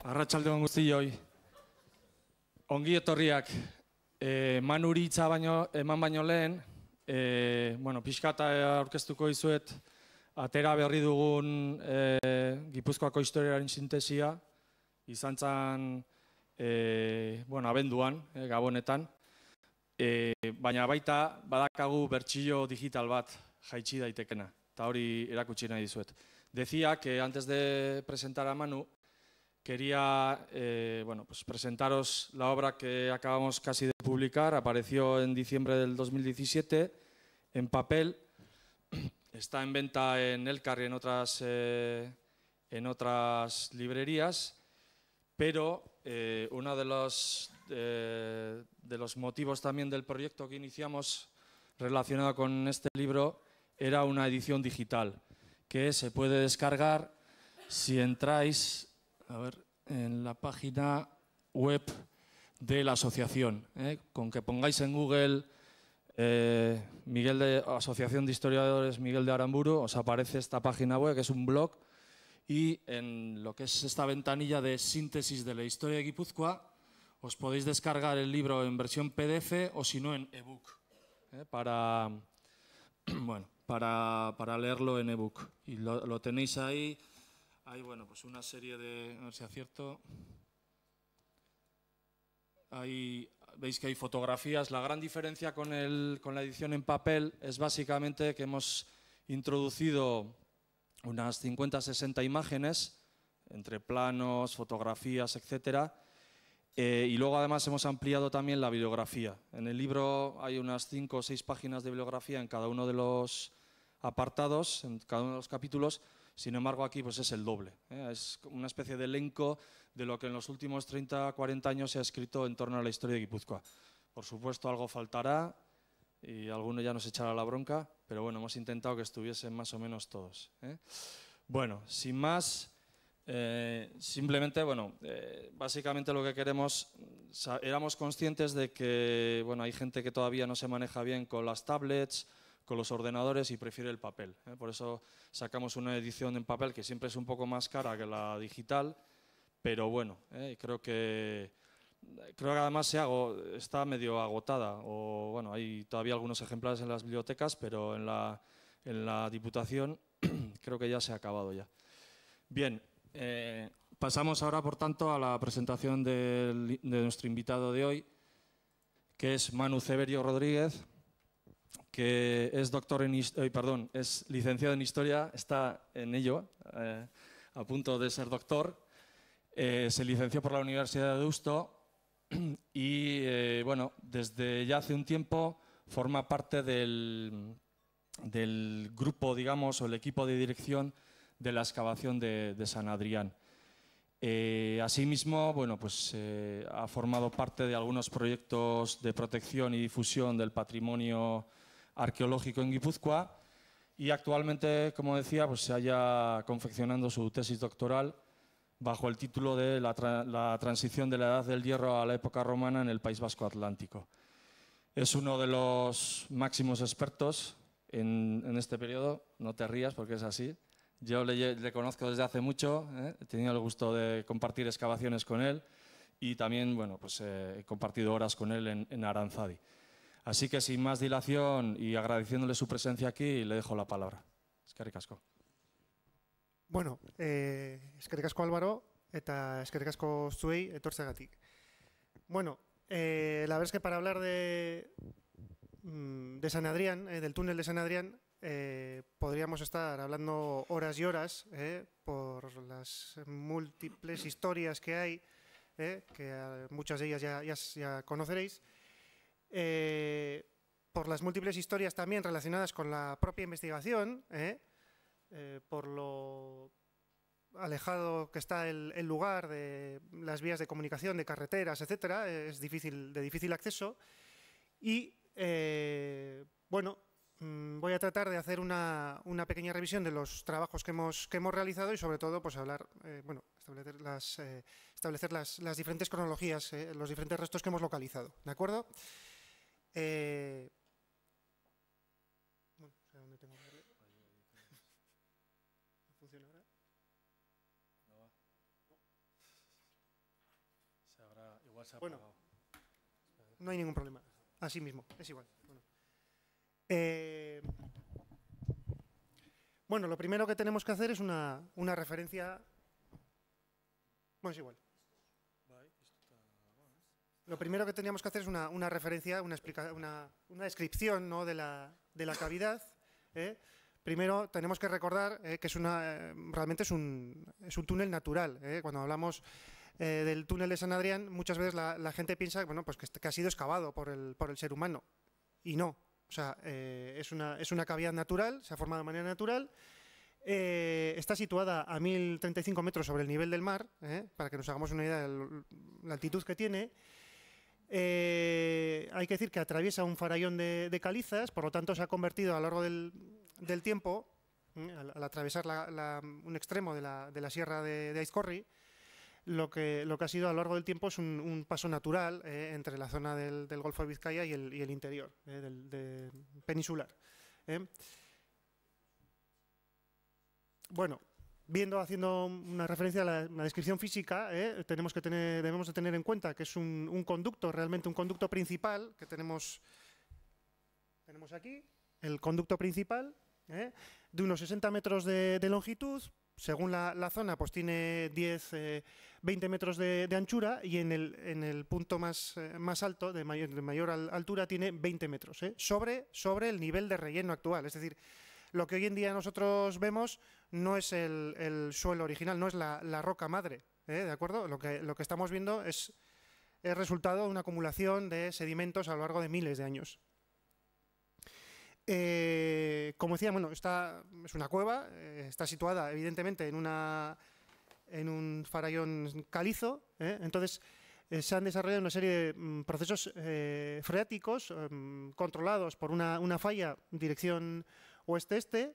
Arratxalde hon guzti joi. Ongi etorriak, e, baino, eman baino lehen, e, bueno, pixkata aurkeztuko izuet, atera berri dugun e, Gipuzkoako historiaren sintesia, izan zan, bueno, abenduan, e, gabonetan, e, baina baita badakagu bertxillo digital bat jaitsi daitekena, eta hori erakutsi nahi dizuet. Decía que antes de presentar a Manu, quería eh, bueno, pues presentaros la obra que acabamos casi de publicar. Apareció en diciembre del 2017 en papel. Está en venta en Elcar y en otras, eh, en otras librerías. Pero eh, uno de los, de los motivos también del proyecto que iniciamos relacionado con este libro era una edición digital que se puede descargar si entráis a ver, en la página web de la asociación. ¿eh? Con que pongáis en Google eh, Miguel de Asociación de Historiadores Miguel de Aramburu, os aparece esta página web, que es un blog, y en lo que es esta ventanilla de síntesis de la historia de Guipúzcoa, os podéis descargar el libro en versión PDF o si no en ebook, ¿eh? para, bueno, para, leerlo en ebook. Y lo tenéis ahí hay, bueno, pues una serie de... A ver si acierto. veis que hay fotografías. La gran diferencia con, el, con la edición en papel es básicamente que hemos introducido unas 50, 60 imágenes, entre planos, fotografías, etcétera. Eh, y luego además hemos ampliado también la bibliografía. En el libro hay unas 5 o 6 páginas de bibliografía en cada uno de los apartados, en cada uno de los capítulos, sin embargo, aquí pues, es el doble. ¿eh? Es una especie de elenco de lo que en los últimos 30, 40 años se ha escrito en torno a la historia de Guipúzcoa. Por supuesto, algo faltará y alguno ya nos echará la bronca, pero bueno, hemos intentado que estuviesen más o menos todos. ¿eh? Bueno, sin más, eh, simplemente, bueno, básicamente lo que queremos, éramos conscientes de que, bueno, hay gente que todavía no se maneja bien con las tablets, con los ordenadores y prefiere el papel. ¿eh? Por eso sacamos una edición en papel que siempre es un poco más cara que la digital, pero bueno, ¿eh? creo que creo que además se hago, está medio agotada o bueno, hay todavía algunos ejemplares en las bibliotecas, pero en la, en la Diputación creo que ya se ha acabado ya. Bien, eh, pasamos ahora por tanto a la presentación de nuestro invitado de hoy, que es Manu Severio Rodríguez que es doctor en, y perdón, es licenciado en historia, está en ello, eh, a punto de ser doctor. Eh, se licenció por la Universidad de Deusto y, eh, bueno, desde ya hace un tiempo forma parte del, grupo, digamos, o el equipo de dirección de la excavación de, San Adrián. asimismo, bueno, pues, ha formado parte de algunos proyectos de protección y difusión del patrimonio arqueológico en Guipúzcoa y actualmente, como decía, pues se halla confeccionando su tesis doctoral bajo el título de la, transición de la edad del hierro a la época romana en el País Vasco Atlántico. Es uno de los máximos expertos en, este periodo, no te rías porque es así. Yo le, conozco desde hace mucho, ¿eh? he tenido el gusto de compartir excavaciones con él y también bueno, pues, eh, he compartido horas con él en Aranzadi. Así que sin más dilación y agradeciéndole su presencia aquí, le dejo la palabra. Eskerrik Bueno, eh, eskerrik Álvaro eta eskerrik Bueno, eh, la verdad es que para hablar de, mm, de San Adrián, eh, del túnel de San Adrián, eh, podríamos estar hablando horas y horas por las múltiples historias que hay, que muchas de ellas ya, ya conoceréis. Eh, por las múltiples historias también relacionadas con la propia investigación, ¿eh? Eh, por lo alejado que está el, lugar de las vías de comunicación, de carreteras, etcétera, es difícil, de difícil acceso. Y bueno, mm, voy a tratar de hacer una, pequeña revisión de los trabajos que hemos, que hemos realizado y sobre todo pues hablar, establecer las, establecer las, diferentes cronologías, los diferentes restos que hemos localizado. ¿De acuerdo? Eh, bueno, o sea, ¿dónde tengo que darle? ¿No funciona ahora? No va. Se habrá, igual se ha bueno, apagado. No hay ningún problema. Así mismo, es igual. Bueno. Eh, bueno, lo primero que tenemos que hacer es una, una referencia. Bueno, es igual. Lo primero que teníamos que hacer es una, una referencia, una, explica, una, una descripción ¿no? de, la, de, la, cavidad. ¿eh? Primero tenemos que recordar ¿eh? que es una, eh, realmente es un, es un túnel natural. Cuando hablamos del túnel de San Adrián, muchas veces la, gente piensa bueno, pues que, ha sido excavado por el, por el ser humano. Y no. O sea, es, una, es una cavidad natural, se ha formado de manera natural. está situada a 1035 metros sobre el nivel del mar, para que nos hagamos una idea de la altitud que tiene, eh, hay que decir que atraviesa un farallón de, calizas, por lo tanto se ha convertido a lo largo del, tiempo, mm, al, atravesar un extremo de la, sierra de, de Aizcorri, lo que, lo que ha sido a lo largo del tiempo es un, paso natural eh, entre la zona del, Golfo de Vizcaya y el, interior eh, peninsular. Bueno, viendo, haciendo una referencia a la, descripción física, ¿eh? tenemos que debemos de tener en cuenta que es un, conducto, realmente un conducto principal que tenemos, aquí, el conducto principal, ¿eh? de unos 60 metros de, longitud, según la, zona, pues tiene 10, 20 eh, metros de, anchura y en el, punto más, más alto, de mayor, de mayor altura, tiene 20 metros, sobre, sobre el nivel de relleno actual. Es decir, lo que hoy en día nosotros vemos no es el, suelo original, no es la, roca madre, ¿eh? ¿de acuerdo? Lo que, estamos viendo es, el resultado de una acumulación de sedimentos a lo largo de miles de años. Eh, como decía, bueno, está, es una cueva, eh, está situada evidentemente en, una, en un farallón calizo, entonces se han desarrollado una serie de mm, procesos freáticos em, controlados por una, una, falla dirección oeste-este,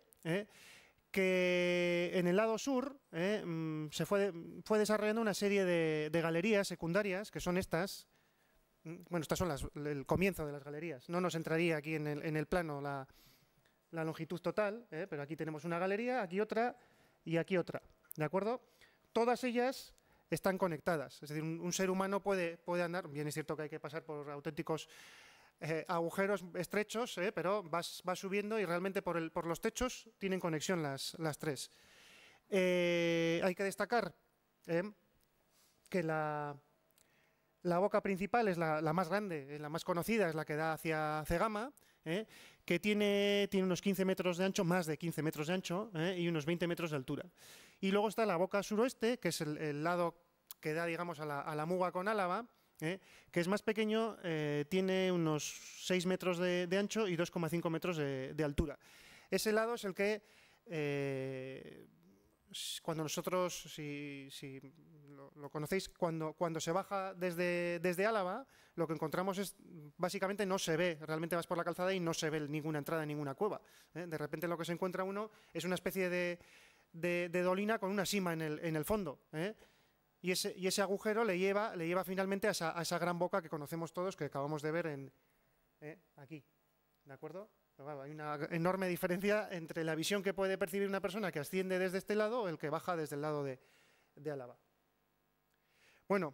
que en el lado sur eh, mm, se fue, fue, desarrollando una serie de, galerías secundarias, que son estas. Mm, bueno, estas son el comienzo de las galerías. No nos entraría aquí en el, plano la, longitud total, eh, pero aquí tenemos una galería, aquí otra y aquí otra. ¿De acuerdo? Todas ellas están conectadas. Es decir, un, ser humano puede, puede andar, bien es cierto que hay que pasar por auténticos eh, agujeros estrechos, eh, pero va subiendo y realmente por, los techos tienen conexión las, tres. Eh, hay que destacar que la, boca principal es la, más grande, la más conocida, es la que da hacia Cegama, que tiene, unos 15 metros de ancho, más de 15 metros de ancho y unos 20 metros de altura. Y luego está la boca suroeste, que es el, lado que da digamos, a la, a la muga con Álava, ¿eh? que es más pequeño, eh, tiene unos 6 metros de, ancho y 2,5 metros de, altura. Ese lado es el que, eh, cuando nosotros, si, lo, conocéis, cuando, cuando se baja desde, desde Álava, lo que encontramos es, básicamente no se ve, realmente vas por la calzada y no se ve ninguna entrada, ninguna cueva. De repente lo que se encuentra uno es una especie de, de dolina con una sima en el, en el fondo y ese, agujero le lleva, finalmente a esa, gran boca que conocemos todos, que acabamos de ver eh, aquí. ¿De acuerdo? hay una enorme diferencia entre la visión que puede percibir una persona que asciende desde este lado o el que baja desde el lado de, Álava. Bueno,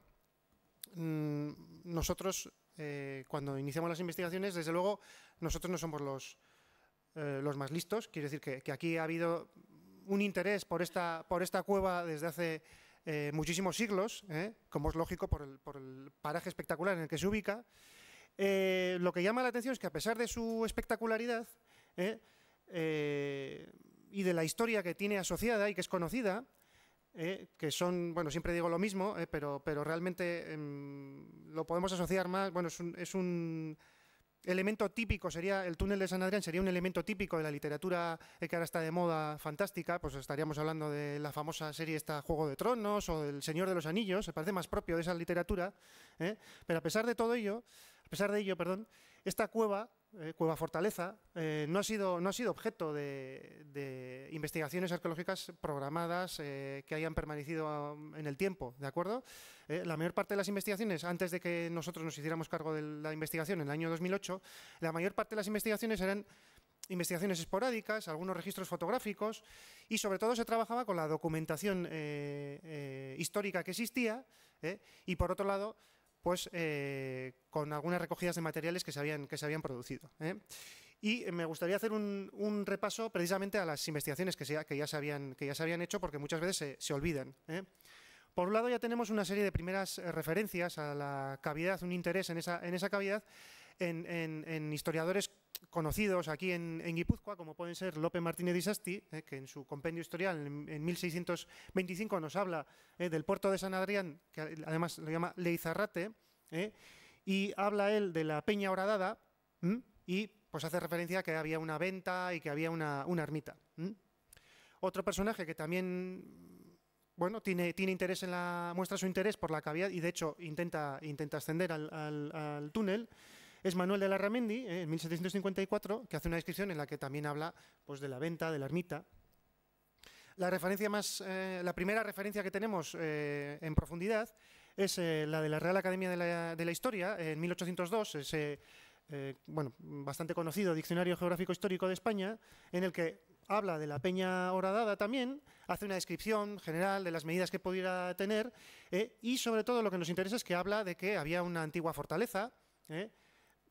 mm, nosotros, eh, cuando iniciamos las investigaciones, desde luego, nosotros no somos los, eh, más listos. Quiero decir que, aquí ha habido un interés por esta, por esta cueva desde hace eh, muchísimos siglos, ¿eh? como es lógico por el, paraje espectacular en el que se ubica. Eh, lo que llama la atención es que a pesar de su espectacularidad y de la historia que tiene asociada y que es conocida, que son, bueno, siempre digo lo mismo, pero, pero realmente em, lo podemos asociar más, bueno, es un elemento típico sería el túnel de San Adrián, sería un elemento típico de la literatura eh, que ahora está de moda fantástica, pues estaríamos hablando de la famosa serie Juego de Tronos o del Señor de los Anillos, se parece más propio de esa literatura, ¿eh? pero a pesar de todo ello, a pesar de ello, perdón, esta cueva eh, Cueva Fortaleza, eh, no, ha sido, no ha sido objeto de, investigaciones arqueológicas programadas eh, que hayan permanecido um, en el tiempo, ¿de acuerdo? la mayor parte de las investigaciones, antes de que nosotros nos hiciéramos cargo de la investigación en el año 2008, la mayor parte de las investigaciones eran investigaciones esporádicas, algunos registros fotográficos y sobre todo se trabajaba con la documentación histórica que existía y por otro lado pues eh, con algunas recogidas de materiales que se habían, que se habían producido. ¿eh? Y eh, me gustaría hacer un, repaso precisamente a las investigaciones que, que, ya, se habían, que ya hecho, porque muchas veces se, olvidan. Por un lado ya tenemos una serie de primeras referencias a la cavidad, un interés en esa, en esa cavidad, en, en historiadores conocidos aquí en, Guipúzcoa, como pueden ser Lope Martínez y eh, que en su compendio historial en, 1625 nos habla eh, del puerto de San Adrián, que además lo llama Leizarrate, eh, y habla él de la Peña Horadada, y pues hace referencia a que había una venta y que había una, ermita. Otro personaje que también bueno, tiene, tiene interés muestra su interés por la cavidad y de hecho intenta, intenta ascender al, al túnel es Manuel de la Larramendi, eh, en 1754, que hace una descripción en la que también habla pues, de la venta, de la ermita. La, referencia más, eh, la primera referencia que tenemos eh, en profundidad es la de la Real Academia de la, Historia, en 1802, ese bueno, bastante conocido Diccionario Geográfico Histórico de España, en el que habla de la peña horadada también, hace una descripción general de las medidas que pudiera tener y sobre todo lo que nos interesa es que habla de que había una antigua fortaleza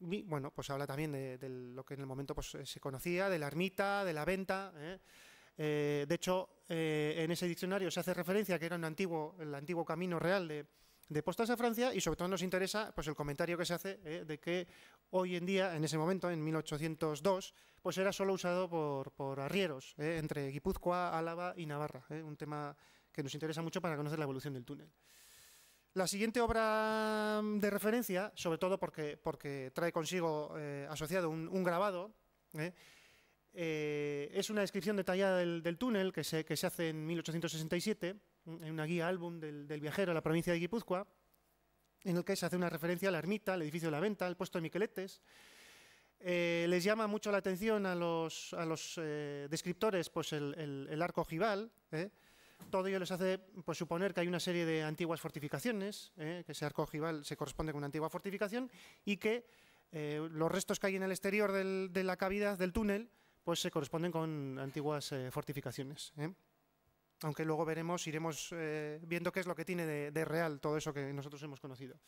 bueno, pues habla también de, lo que en el momento pues, eh, se conocía, de la ermita, de la venta. ¿eh? Eh, de hecho, en ese diccionario se hace referencia a que era un antiguo, el antiguo camino real de, postas a Francia y sobre todo nos interesa pues, el comentario que se hace de que hoy en día, en ese momento, en 1802, pues era solo usado por, por arrieros entre Guipúzcoa, Álava y Navarra. Un tema que nos interesa mucho para conocer la evolución del túnel. La siguiente obra mm, de referencia, sobre todo porque, porque trae consigo eh, asociado un, grabado, ¿eh? Eh, es una descripción detallada del, túnel que se, se, hace en 1867, mm, en una guía álbum del, viajero a la provincia de Guipúzcoa, en el que se hace una referencia a la ermita, al edificio de la venta, al puesto de Miqueletes. les llama mucho la atención a los, descriptores pues el, arco ojival, todo ello les hace pues, suponer que hay una serie de antiguas fortificaciones, ¿eh? que ese arco ojival se corresponde con una antigua fortificación, y que eh, los restos que hay en el exterior de la cavidad del túnel pues, se corresponden con antiguas eh, fortificaciones. Aunque luego veremos, iremos viendo qué es lo que tiene de real todo eso que nosotros hemos conocido.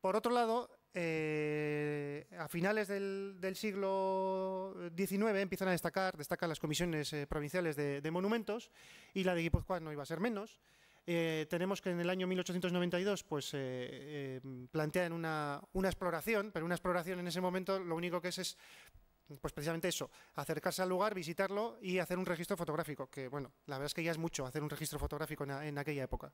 Por otro lado, eh, a finales del, siglo XIX empiezan a destacar, destacan las comisiones eh, provinciales de, monumentos y la de Guipúzcoa no iba a ser menos. Eh, tenemos que en el año 1892 pues, plantean una, exploración, pero una exploración en ese momento lo único que es es pues precisamente eso, acercarse al lugar, visitarlo y hacer un registro fotográfico, que bueno, la verdad es que ya es mucho hacer un registro fotográfico en, en aquella época.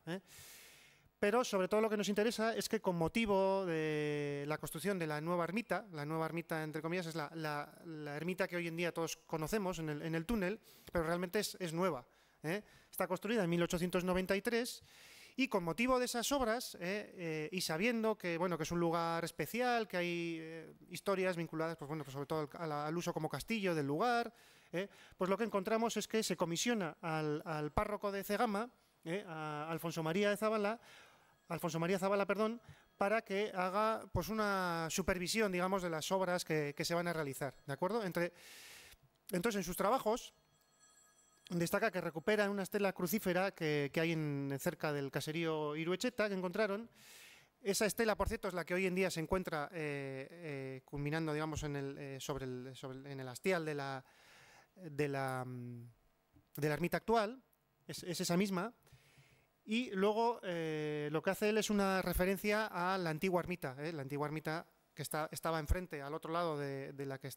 Pero sobre todo lo que nos interesa es que con motivo de la construcción de la nueva ermita, la nueva ermita entre comillas es la, ermita que hoy en día todos conocemos en el, túnel, pero realmente es, nueva. ¿eh? Está construida en 1893 y con motivo de esas obras ¿eh? Eh, y sabiendo que bueno que es un lugar especial, que hay historias vinculadas, pues, pues sobre todo al, uso como castillo del lugar, pues lo que encontramos es que se comisiona al, párroco de Cegama, a Alfonso María de Zabala, Alfonso María Zavala, perdón, para que haga pues una supervisión, digamos, de las obras que, se van a realizar, ¿de acuerdo? Entre, entonces, en sus trabajos destaca que recuperan una estela crucífera que, hay en, cerca del caserío Iruecheta que encontraron. Esa estela, por cierto, es la que hoy en día se encuentra eh, eh, culminando, digamos, en eh, el, sobre, el, en el hastial de la, de la, mm, de la ermita actual. es esa misma. Y luego eh, lo que hace él es una referencia a la antigua ermita, ¿eh? la antigua ermita que está, estaba enfrente, al otro lado de,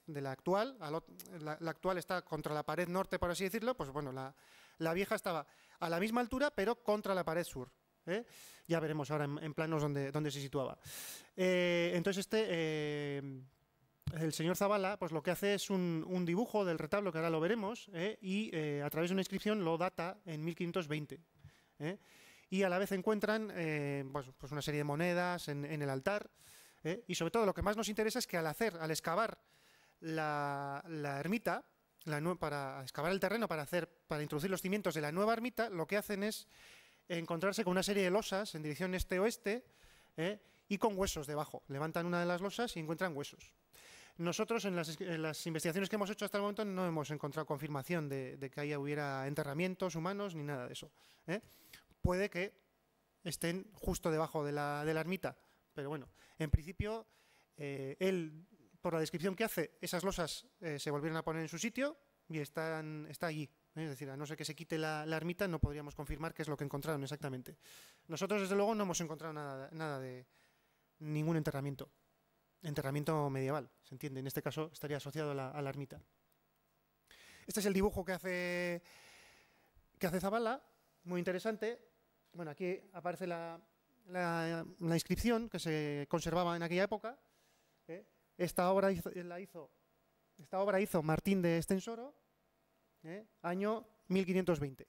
la, actual, la, actual está contra la pared norte, por así decirlo, pues bueno, la, vieja estaba a la misma altura, pero contra la pared sur. ¿eh? Ya veremos ahora en, planos dónde, dónde se situaba. entonces este, el señor Zavala, pues lo que hace es un, dibujo del retablo, que ahora lo veremos, y a través de una inscripción lo data en 1520. ¿Eh? y a la vez encuentran eh, pues, pues, una serie de monedas en, el altar. ¿eh? Y sobre todo lo que más nos interesa es que al hacer, al excavar la, la ermita, la para excavar el terreno para, hacer, para introducir los cimientos de la nueva ermita, lo que hacen es encontrarse con una serie de losas en dirección este-oeste ¿eh? y con huesos debajo. Levantan una de las losas y encuentran huesos. Nosotros en las, investigaciones que hemos hecho hasta el momento no hemos encontrado confirmación de, que haya hubiera enterramientos humanos ni nada de eso puede que estén justo debajo de la, de la ermita. Pero bueno, en principio, eh, él, por la descripción que hace, esas losas eh, se volvieron a poner en su sitio y están, está allí. Es decir, a no ser que se quite la, ermita, no podríamos confirmar qué es lo que encontraron exactamente. Nosotros, desde luego, no hemos encontrado nada, nada de ningún enterramiento. Enterramiento medieval, se entiende. En este caso estaría asociado a la, ermita. Este es el dibujo que hace, que hace Zabala, muy interesante bueno, aquí aparece la, inscripción que se conservaba en aquella época. ¿eh? Esta, obra hizo, la hizo, Martín de Estensoro, ¿eh? año 1520.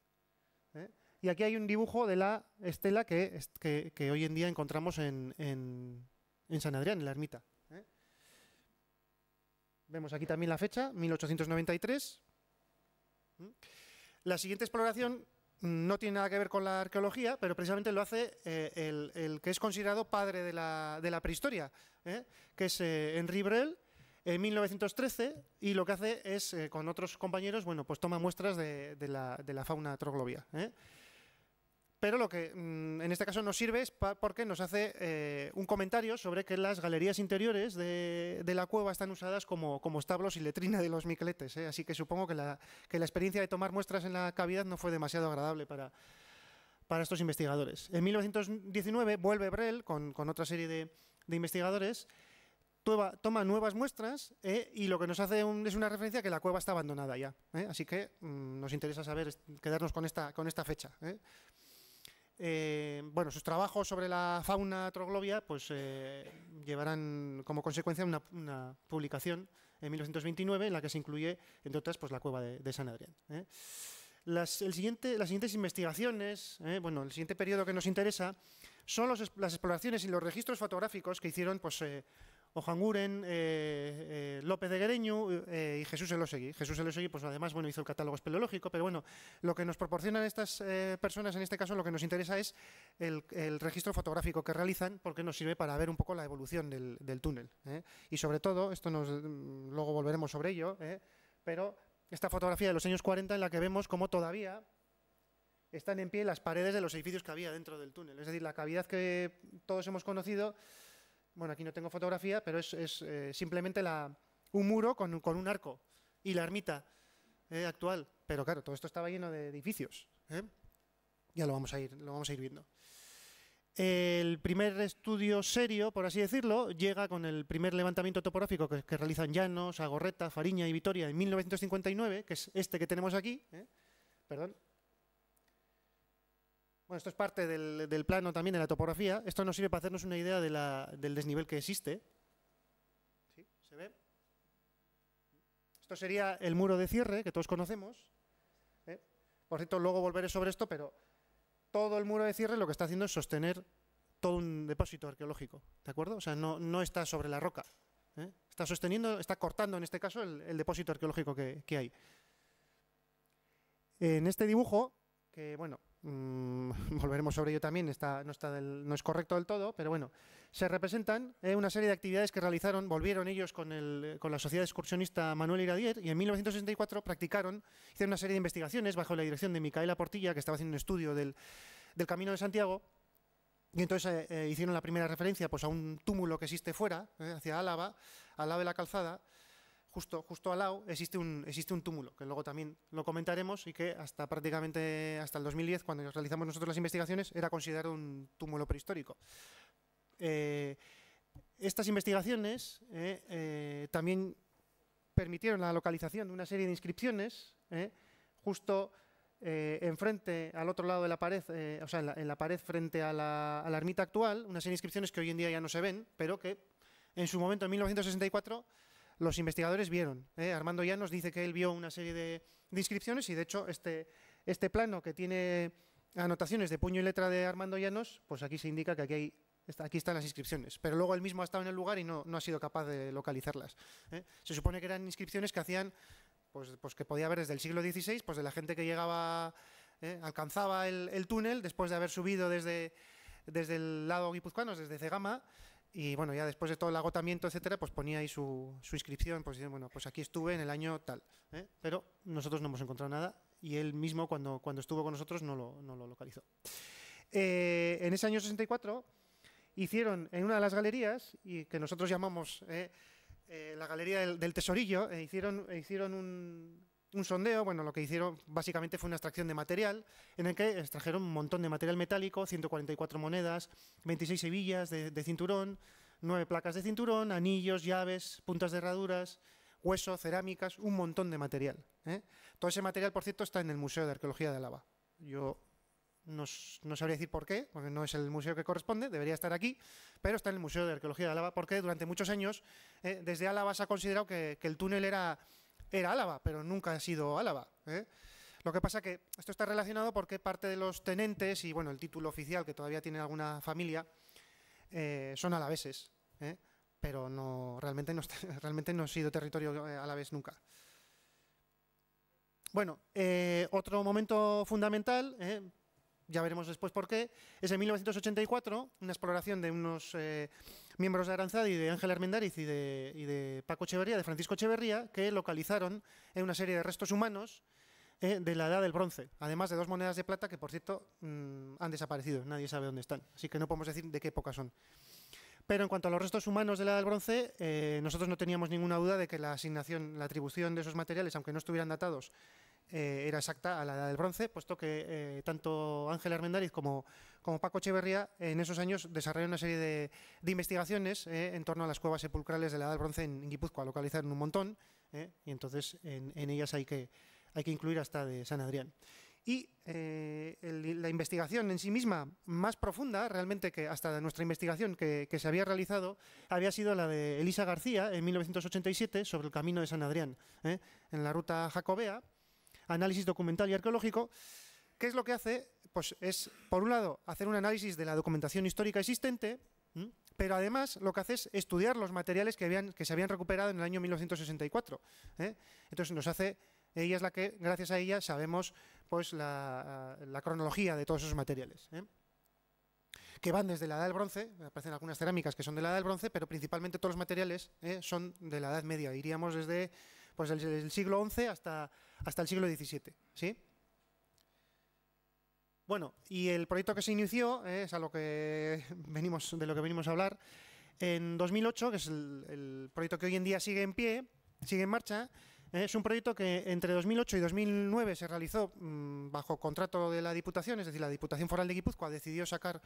¿eh? Y aquí hay un dibujo de la estela que, hoy en día encontramos en, San Adrián, en la ermita. Vemos aquí también la fecha, 1893. La siguiente exploración no tiene nada que ver con la arqueología, pero precisamente lo hace eh, el, que es considerado padre de la, prehistoria, ¿eh? que es eh, Henri Brel, en 1913, y lo que hace es, con otros compañeros, bueno, pues toma muestras de, la, de la, fauna troglobia pero lo que mm, en este caso nos sirve es porque nos hace eh, un comentario sobre que las galerías interiores de, la cueva están usadas como, como, establos y letrina de los micletes, ¿eh? así que supongo que la, que la experiencia de tomar muestras en la cavidad no fue demasiado agradable para, para estos investigadores. En 1919 vuelve Brel con, con otra serie de, de investigadores toma nuevas muestras ¿eh? y lo que nos hace es una referencia que la cueva está abandonada ya. así que mm, nos interesa saber, quedarnos con esta, con esta fecha. Eh, bueno, sus trabajos sobre la fauna troglobia pues, eh, llevarán como consecuencia una, publicación en 1929 en la que se incluye, entre otras, pues, la cueva de, San Adrián. ¿eh? Las, siguientes investigaciones, bueno, el siguiente periodo que nos interesa son las exploraciones y los registros fotográficos que hicieron pues, Ojanguren, eh, eh, López de guereño eh, y Jesús Elosegui. Jesús Elosegui, pues además, bueno, hizo el catálogo espeleológico, pero bueno, lo que nos proporcionan estas eh, personas, en este caso, lo que nos interesa es el, registro fotográfico que realizan, porque nos sirve para ver un poco la evolución del, túnel. Y sobre todo, esto nos, mm, luego volveremos sobre ello, pero esta fotografía de los años 40 en la que vemos cómo todavía están en pie las paredes de los edificios que había dentro del túnel. Es decir, la cavidad que todos hemos conocido bueno, aquí no tengo fotografía, pero es, eh, simplemente la, un muro con, un arco y la ermita eh, actual. Pero claro, todo esto estaba lleno de edificios. ¿eh? Ya lo vamos, a ir, lo vamos a ir viendo. El primer estudio serio, por así decirlo, llega con el primer levantamiento topográfico que, que realizan Llanos, Agorreta, Fariña y Vitoria en 1959, que es este que tenemos aquí. Perdón, bueno, esto es parte del, plano también, de la topografía. Esto nos sirve para hacernos una idea del desnivel que existe. ¿Sí? ¿Se ve? Esto sería el muro de cierre, que todos conocemos. ¿eh? Por cierto, luego volveré sobre esto, pero todo el muro de cierre lo que está haciendo es sostener todo un depósito arqueológico, ¿de acuerdo? O sea, no, está sobre la roca. ¿eh? Está sosteniendo, está cortando en este caso el, depósito arqueológico que hay. En este dibujo, que bueno, Mm, volveremos sobre ello también, no, está no es correcto del todo, pero bueno, se representan eh, una serie de actividades que realizaron, volvieron ellos con, el, con la sociedad excursionista Manuel Iradier y en 1964 practicaron, hicieron una serie de investigaciones bajo la dirección de Micaela Portilla, que estaba haciendo un estudio del, del Camino de Santiago, y entonces eh, eh, hicieron la primera referencia pues, a un túmulo que existe fuera, hacia Álava, al lado de la calzada, justo, justo al lado, existe un, existe un túmulo, que luego también lo comentaremos y que hasta prácticamente hasta el 2010, cuando realizamos nosotros las investigaciones, era considerado un túmulo prehistórico. Eh, estas investigaciones eh, eh, también permitieron la localización de una serie de inscripciones justo enfrente, al otro lado de la pared, o sea, en la, pared frente a la, a la ermita actual, una serie de inscripciones que hoy en día ya no se ven, pero que en su momento, en 1964, los investigadores vieron. ¿eh? Armando Llanos dice que él vio una serie de, inscripciones y de hecho este, este plano que tiene anotaciones de puño y letra de Armando Llanos, pues aquí se indica que aquí hay aquí están las inscripciones, pero luego él mismo ha estado en el lugar y no, no ha sido capaz de localizarlas. ¿eh? Se supone que eran inscripciones que hacían, pues, pues que podía haber desde el siglo XVI, pues de la gente que llegaba, ¿eh? alcanzaba el, túnel después de haber subido desde, desde el lado guipuzcoano, desde Cegama, y bueno, ya después de todo el agotamiento, etcétera, pues ponía ahí su, inscripción, pues bueno, pues aquí estuve en el año tal. ¿eh? Pero nosotros no hemos encontrado nada y él mismo cuando, cuando estuvo con nosotros no lo, localizó. Eh, en ese año 64 hicieron en una de las galerías, y que nosotros llamamos ¿eh? la Galería del, del Tesorillo, e hicieron, e hicieron un, un sondeo, bueno, lo que hicieron básicamente fue una extracción de material, en el que extrajeron un montón de material metálico, 144 monedas, 26 hebillas de, cinturón, 9 placas de cinturón, anillos, llaves, puntas de herraduras, huesos, cerámicas, un montón de material. ¿eh? Todo ese material, por cierto, está en el Museo de Arqueología de Álava. Yo no, sabría decir por qué, porque no es el museo que corresponde, debería estar aquí, pero está en el Museo de Arqueología de Álava, porque durante muchos años eh, desde Álava se ha considerado que el túnel era era Álava, pero nunca ha sido Álava. ¿eh? Lo que pasa es que esto está relacionado porque parte de los tenentes y bueno el título oficial que todavía tiene alguna familia eh, son alaveses, ¿eh? pero no realmente no realmente no ha sido territorio alavés nunca. Bueno, otro momento fundamental, ya veremos después por qué, es en 1984 una exploración de unos miembros de Aranzadi, de Ángel Armendáriz y de, Paco de Francisco Echeverría, que localizaron en una serie de restos humanos eh, de la edad del bronce, además de dos monedas de plata que, por cierto, mm, han desaparecido, nadie sabe dónde están, así que no podemos decir de qué época son. Pero en cuanto a los restos humanos de la edad del bronce, eh, nosotros no teníamos ninguna duda de que la asignación, la atribución de esos materiales, aunque no estuvieran datados, eh, era exacta a la edad del bronce, puesto que eh, tanto Ángel Armendáriz como, Paco Echeverría en esos años desarrollaron una serie de, investigaciones eh, en torno a las cuevas sepulcrales de la edad del bronce en, guipúzcoa, Guipúzcoa, localizaron un montón, y entonces en, ellas hay que, incluir hasta de San Adrián. Y la investigación en sí misma más profunda, realmente que hasta nuestra investigación que se había realizado, había sido la de Elisa García en 1987 sobre el camino de San Adrián, en la ruta jacobea, análisis documental y arqueológico, ¿qué es lo que hace? Pues es, por un lado, hacer un análisis de la documentación histórica existente, pero además lo que hace es estudiar los materiales que, habían, que se habían recuperado en el año 1964. ¿eh? Entonces nos hace, ella es la que, gracias a ella, sabemos pues, la, cronología de todos esos materiales. ¿eh? que van desde la edad del bronce, aparecen algunas cerámicas que son de la edad del bronce, pero principalmente todos los materiales ¿eh? son de la edad media, iríamos desde pues, el, el siglo XI hasta hasta el siglo XVII. ¿sí? Bueno, y el proyecto que se inició, es a lo que venimos, de lo que venimos a hablar, en 2008, que es el, proyecto que hoy en día sigue en pie, sigue en marcha, ¿eh? es un proyecto que entre 2008 y 2009 se realizó mm, bajo contrato de la Diputación, es decir, la Diputación Foral de Guipúzcoa decidió sacar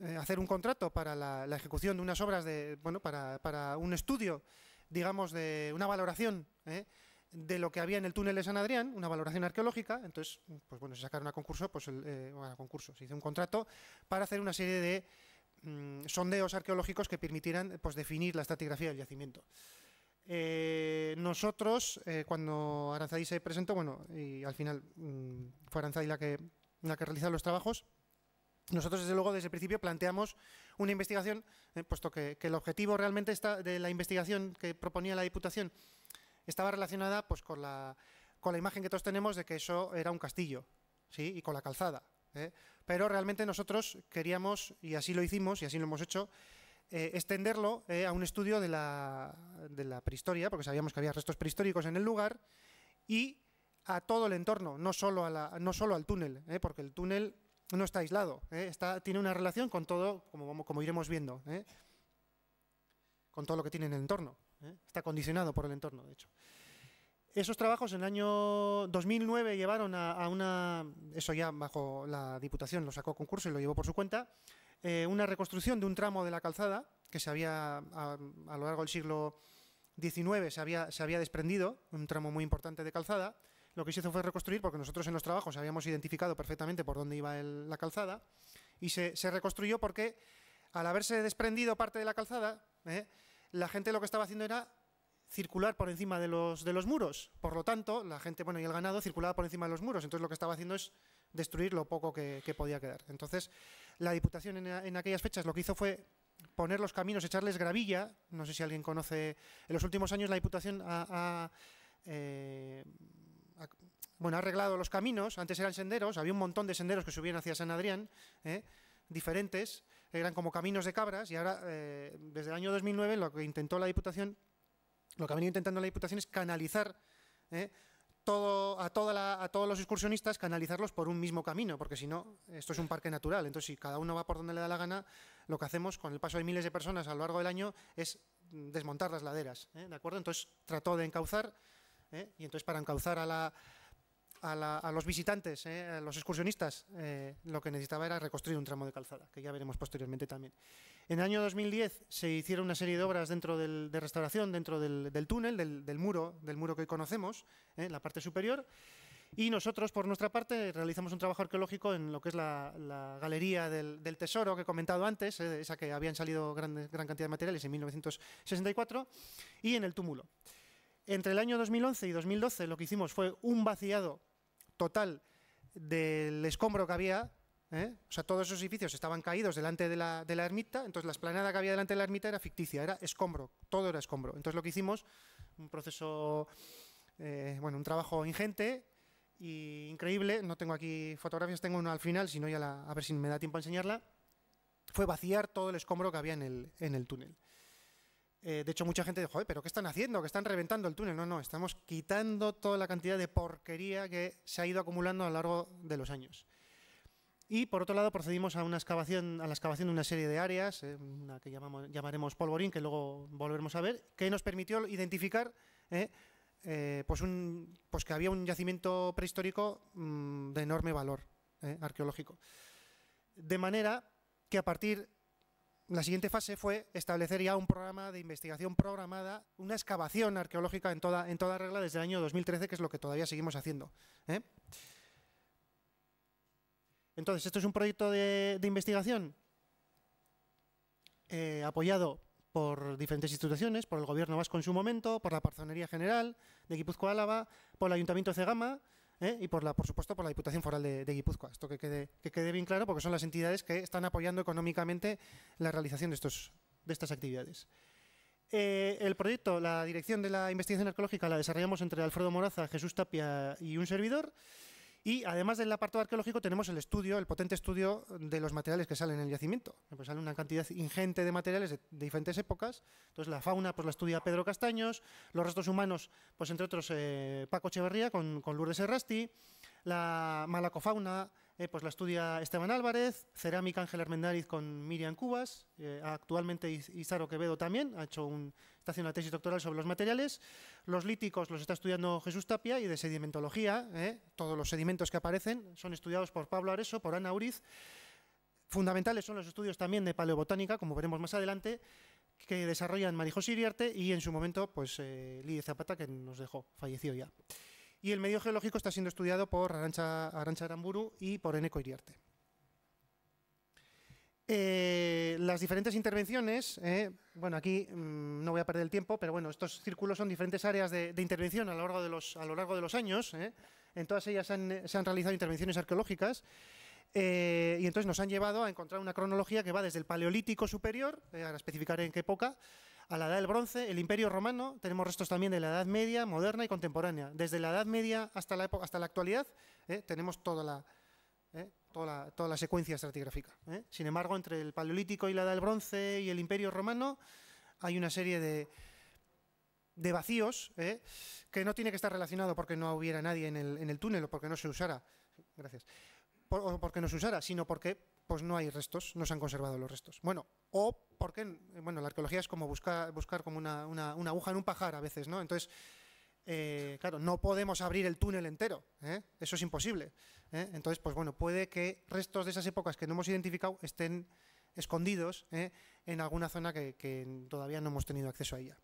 eh, hacer un contrato para la, ejecución de unas obras de bueno para, un estudio digamos de una valoración ¿eh? de lo que había en el túnel de San Adrián, una valoración arqueológica, entonces, pues bueno, se sacaron a concurso, pues el, eh, concurso, se hizo un contrato para hacer una serie de mm, sondeos arqueológicos que permitieran pues, definir la estratigrafía del yacimiento. Eh, nosotros, eh, cuando Aranzadi se presentó, bueno, y al final mm, fue Aranzadi la que, la que realizó los trabajos, nosotros, desde luego, desde el principio planteamos una investigación, puesto que, que el objetivo realmente está de la investigación que proponía la Diputación estaba relacionada pues, con, la, imagen que todos tenemos de que eso era un castillo ¿sí? y con la calzada. ¿eh? Pero realmente nosotros queríamos, y así lo hicimos y así lo hemos hecho, eh, extenderlo eh, a un estudio de la, prehistoria, porque sabíamos que había restos prehistóricos en el lugar, y a todo el entorno, no solo, a no solo al túnel, porque el túnel no está aislado, está, tiene una relación con todo, como, como iremos viendo, con todo lo que tiene en el entorno. ¿Eh? Está condicionado por el entorno, de hecho. Esos trabajos en el año 2009 llevaron a, una, eso ya bajo la Diputación lo sacó a concurso y lo llevó por su cuenta, eh, una reconstrucción de un tramo de la calzada que se había, a, lo largo del siglo XIX, se había, se había desprendido, un tramo muy importante de calzada. Lo que se hizo fue reconstruir, porque nosotros en los trabajos habíamos identificado perfectamente por dónde iba la calzada, y se, se reconstruyó porque al haberse desprendido parte de la calzada, ¿eh? la gente lo que estaba haciendo era circular por encima de los, de los muros. Por lo tanto, la gente, bueno, y el ganado circulaba por encima de los muros. Entonces lo que estaba haciendo es destruir lo poco que, podía quedar. Entonces, la Diputación en, aquellas fechas lo que hizo fue poner los caminos, echarles gravilla. No sé si alguien conoce. En los últimos años la Diputación ha, eh, bueno, ha arreglado los caminos. Antes eran senderos, había un montón de senderos que subían hacia San Adrián, eh, diferentes eran como caminos de cabras y ahora, eh, desde el año 2009, lo que intentó la Diputación, lo que ha venido intentando la Diputación es canalizar eh, todo, a, todos los excursionistas, canalizarlos por un mismo camino, porque si no, esto es un parque natural. Entonces, si cada uno va por donde le da la gana, lo que hacemos con el paso de miles de personas a lo largo del año es desmontar las laderas, eh, ¿de acuerdo? Entonces, trató de encauzar, y entonces para encauzar a la a, los visitantes, eh, a los excursionistas, eh, lo que necesitaba era reconstruir un tramo de calzada, que ya veremos posteriormente también. En el año 2010 se hicieron una serie de obras dentro del, de restauración, dentro del, túnel, del, muro, del muro que hoy conocemos, eh, la parte superior, y nosotros, por nuestra parte, realizamos un trabajo arqueológico en lo que es la, galería del, tesoro que he comentado antes, eh, esa que habían salido gran, gran, cantidad de materiales en 1964, y en el túmulo. Entre el año 2011 y 2012 lo que hicimos fue un vaciado total del escombro que había, ¿eh? o sea, todos esos edificios estaban caídos delante de la, de la ermita, entonces la esplanada que había delante de la ermita era ficticia, era escombro, todo era escombro. Entonces lo que hicimos, un proceso, eh, bueno, un trabajo ingente e increíble, no tengo aquí fotografías, tengo una al final, si no ya la, a ver si me da tiempo a enseñarla, fue vaciar todo el escombro que había en el, en el túnel. Eh, de hecho, mucha gente dijo, ¿pero qué están haciendo? ¿Que están reventando el túnel? No, no, estamos quitando toda la cantidad de porquería que se ha ido acumulando a lo largo de los años. Y por otro lado procedimos a, una excavación, a la excavación de una serie de áreas, eh, una que llamaremos polvorín, que luego volveremos a ver, que nos permitió identificar eh, pues, un, pues que había un yacimiento prehistórico mm, de enorme valor arqueológico. De manera que a partir la siguiente fase fue establecer ya un programa de investigación programada, una excavación arqueológica en toda, en toda regla desde el año 2013, que es lo que todavía seguimos haciendo. ¿eh? Entonces, esto es un proyecto de, investigación eh, apoyado por diferentes instituciones, por el Gobierno Vasco en su momento, por la Parzonería General de Guipúzcoa Álava, por el Ayuntamiento de Cegama, ¿eh? y por, la, por supuesto por la Diputación Foral de, Guipúzcoa. Esto que quede, bien claro porque son las entidades que están apoyando económicamente la realización de, estos, de estas actividades. Eh, el proyecto, la dirección de la investigación arqueológica la desarrollamos entre Alfredo Moraza, Jesús Tapia y un servidor. Y además del apartado arqueológico tenemos el estudio, el potente estudio de los materiales que salen en el yacimiento. Pues sale una cantidad ingente de materiales de, diferentes épocas. Entonces la fauna pues la estudia Pedro Castaños, los restos humanos, pues entre otros eh, Paco Echeverría con, con Lourdes Errasti, la malacofauna, eh, pues la estudia Esteban Álvarez, Cerámica Ángel Armendáriz con Miriam Cubas, eh, actualmente Isaro Quevedo también, ha hecho está haciendo una tesis doctoral sobre los materiales. Los líticos los está estudiando Jesús Tapia y de sedimentología, eh, todos los sedimentos que aparecen son estudiados por Pablo Areso, por Ana Uriz. Fundamentales son los estudios también de paleobotánica, como veremos más adelante, que desarrollan Marijos Iriarte y en su momento pues Lidia Zapata, que nos dejó, falleció ya. Y el medio geológico está siendo estudiado por Arancha, Aramburu y por Eneco Iriarte. Eh, las diferentes intervenciones, eh, bueno, aquí mm, no voy a perder el tiempo, pero bueno, estos círculos son diferentes áreas de, intervención a lo largo de los, años. Eh. en todas ellas se han, realizado intervenciones arqueológicas y entonces nos han llevado a encontrar una cronología que va desde el Paleolítico superior, a especificar en qué época, a la edad del bronce, el imperio romano, tenemos restos también de la edad media, moderna y contemporánea. Desde la edad media hasta la, época, hasta la actualidad eh, tenemos eh, toda la, secuencia estratigráfica. Eh. Sin embargo, entre el paleolítico y la edad del bronce y el imperio romano hay una serie de, de vacíos que no tiene que estar relacionado porque no hubiera nadie en el, en el túnel o porque no se usara. Gracias o porque no se usara, sino porque pues no hay restos, no se han conservado los restos. Bueno, o porque, bueno, la arqueología es como buscar, buscar como una, aguja en un pajar a veces, ¿no? Entonces, eh, claro, no podemos abrir el túnel entero, ¿eh? eso es imposible. ¿eh? Entonces, pues bueno, puede que restos de esas épocas que no hemos identificado estén escondidos en alguna zona que, todavía no hemos tenido acceso a ella.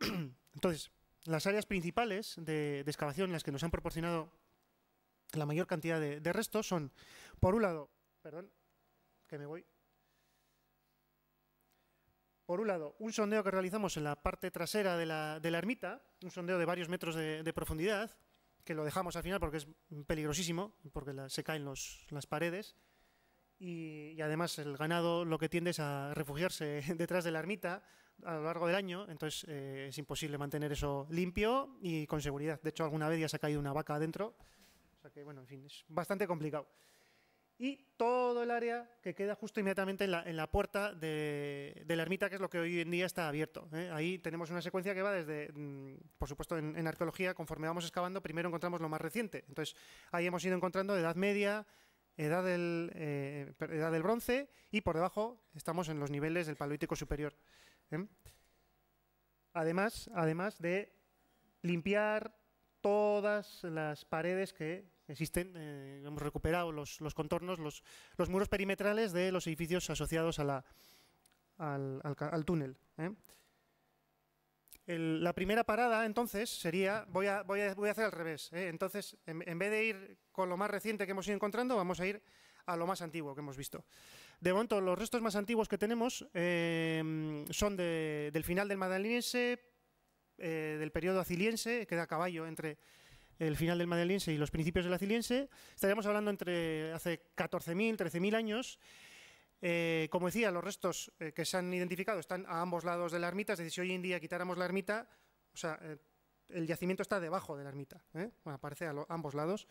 Entonces, las áreas principales de, de en las que nos han proporcionado la mayor cantidad de, restos son, por un lado, que me voy. Por un lado, un sondeo que realizamos en la parte trasera de la, ermita, un sondeo de varios metros de, profundidad, que lo dejamos al final porque es peligrosísimo, porque se caen las paredes, y, además el ganado lo que tiende es a refugiarse detrás de la ermita a lo largo del año, entonces eh, es imposible mantener eso limpio y con seguridad. De hecho, alguna vez ya se ha caído una vaca adentro bueno, en fin, es bastante complicado. Y todo el área que queda justo inmediatamente en la, puerta de, la ermita, que es lo que hoy en día está abierto. ¿eh? Ahí tenemos una secuencia que va desde, mm, por supuesto, en, arqueología, conforme vamos excavando, primero encontramos lo más reciente. Entonces, ahí hemos ido encontrando Edad Media, Edad del, eh, edad del, Bronce y por debajo estamos en los niveles del Paleolítico Superior. ¿eh? Además, además de limpiar todas las paredes que existen, eh, hemos recuperado los, los contornos, los, los, muros perimetrales de los edificios asociados a la, al, al, túnel. ¿eh? la primera parada, entonces, sería, voy a, voy a, voy a hacer al revés. ¿eh? Entonces, en, vez de ir con lo más reciente que hemos ido encontrando, vamos a ir a lo más antiguo que hemos visto. De momento, los restos más antiguos que tenemos son del final del Madaliense, del periodo aciliense, queda da caballo entre el final del Madeliense y los principios del Aciliense, estaríamos hablando entre hace 14.000, 13.000 años. Eh, como decía, los restos eh, que se han identificado están a ambos lados de la ermita, es decir, si hoy en día quitáramos la ermita, o sea, eh, el yacimiento está debajo de la ermita, aparece a, a ambos lados.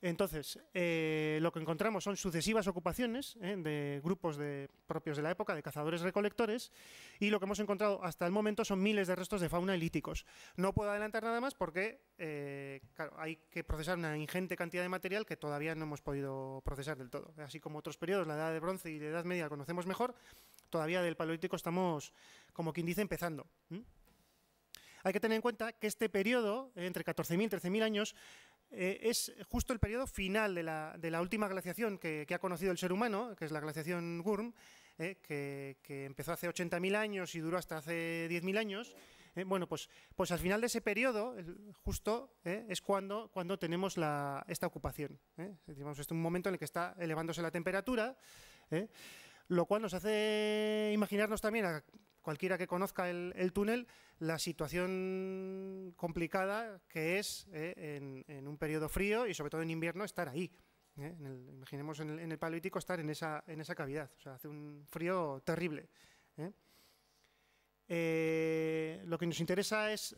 Entonces, eh, lo que encontramos son sucesivas ocupaciones eh, de grupos de, propios de la época, de cazadores-recolectores, y lo que hemos encontrado hasta el momento son miles de restos de fauna líticos. No puedo adelantar nada más porque eh, hay que procesar una ingente cantidad de material que todavía no hemos podido procesar del todo. Así como otros periodos, la Edad de Bronce y la Edad Media conocemos mejor, todavía del Paleolítico estamos, como quien dice, empezando. Hay que tener en cuenta que este periodo, entre 14.000 y 13.000 años, eh, es justo el periodo final de la, última glaciación que, ha conocido el ser humano, que es la glaciación Wurm, eh, que, empezó hace 80.000 años y duró hasta hace 10.000 años. Eh, bueno, pues, pues al final de ese periodo, justo, es cuando, cuando tenemos esta ocupación. Digamos, este es un momento en el que está elevándose la temperatura lo cual nos hace imaginarnos también a cualquiera que conozca el, túnel, la situación complicada que es eh, en, un periodo frío y sobre todo en invierno estar ahí. Eh, imaginemos en el, en estar en esa, cavidad, o hace un frío terrible. Eh. lo que nos interesa es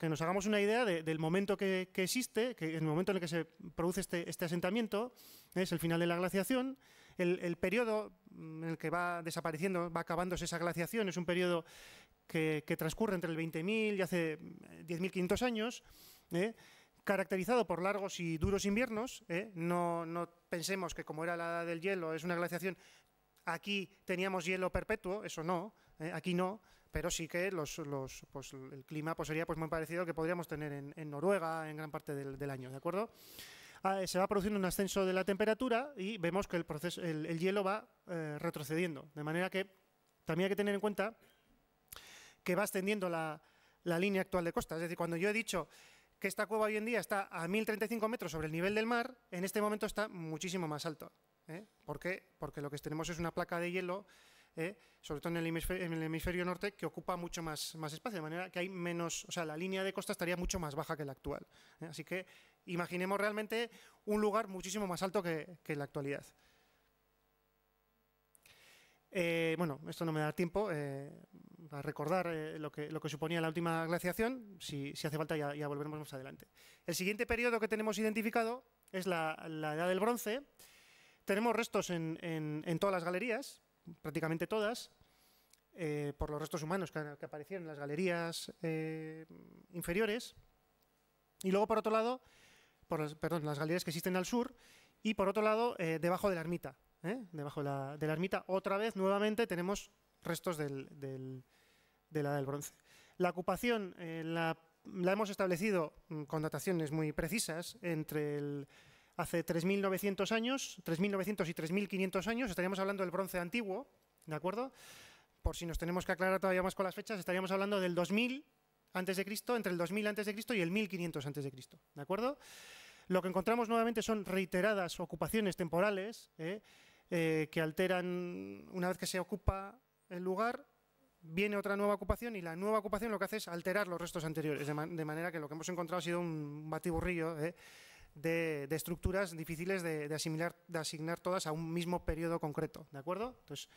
que nos hagamos una idea del momento que, existe, que el momento en el que se produce este, este asentamiento, es el final de la glaciación, el, periodo mm, en el que va desapareciendo, va acabándose esa glaciación, es un periodo que, transcurre entre el 20.000 y hace 10.500 mm, años. ¿eh? caracterizado por largos y duros inviernos. ¿eh? No, pensemos que como era la edad del hielo, es una glaciación, aquí teníamos hielo perpetuo, eso no, ¿eh? aquí no, pero sí que pues, el clima pues, sería pues, muy parecido al que podríamos tener en, Noruega en gran parte del, del año, ¿de acuerdo? Ah, se va produciendo un ascenso de la temperatura y vemos que el, proceso, el, hielo va eh, retrocediendo. De manera que también hay que tener en cuenta que va ascendiendo la, línea actual de costa. Es decir, cuando yo he dicho que esta cueva hoy en día está a 1035 metros sobre el nivel del mar, en este momento está muchísimo más alto. ¿eh? ¿Por qué? Porque lo que tenemos es una placa de hielo, ¿eh? sobre todo en el, hemisferio, norte, que ocupa mucho más, más espacio, de manera que hay menos, o sea, la línea de costa estaría mucho más baja que la actual. Así que imaginemos realmente un lugar muchísimo más alto que, en la actualidad. Eh, bueno, esto no me da tiempo eh, a recordar eh, lo, que, lo, que, suponía la última glaciación. Si, hace falta ya, volveremos más adelante. El siguiente periodo que tenemos identificado es la, Edad del Bronce. Tenemos restos en, todas las galerías, prácticamente todas, por los restos humanos que aparecieron en las galerías inferiores. Y luego, por otro lado, las galerías que existen al sur, y por otro lado, eh, debajo de la ermita. ¿eh? Debajo de la, ermita, otra vez, nuevamente, tenemos restos del, de la del bronce. La ocupación eh, la, hemos establecido mm, con dataciones muy precisas entre hace 3.900 años, 3.900 y 3.500 años, estaríamos hablando del bronce antiguo, ¿de acuerdo? Por si nos tenemos que aclarar todavía más con las fechas, estaríamos hablando del 2000 antes de Cristo, entre el 2000 antes de Cristo y el 1500 antes de Cristo, ¿de acuerdo? Lo que encontramos nuevamente son reiteradas ocupaciones temporales ¿eh? Eh, que alteran, una vez que se ocupa el lugar, viene otra nueva ocupación y la nueva ocupación lo que hace es alterar los restos anteriores, de, manera que lo que hemos encontrado ha sido un batiburrillo ¿eh? de, estructuras difíciles de, asimilar, de asignar todas a un mismo periodo concreto, ¿de acuerdo? Entonces,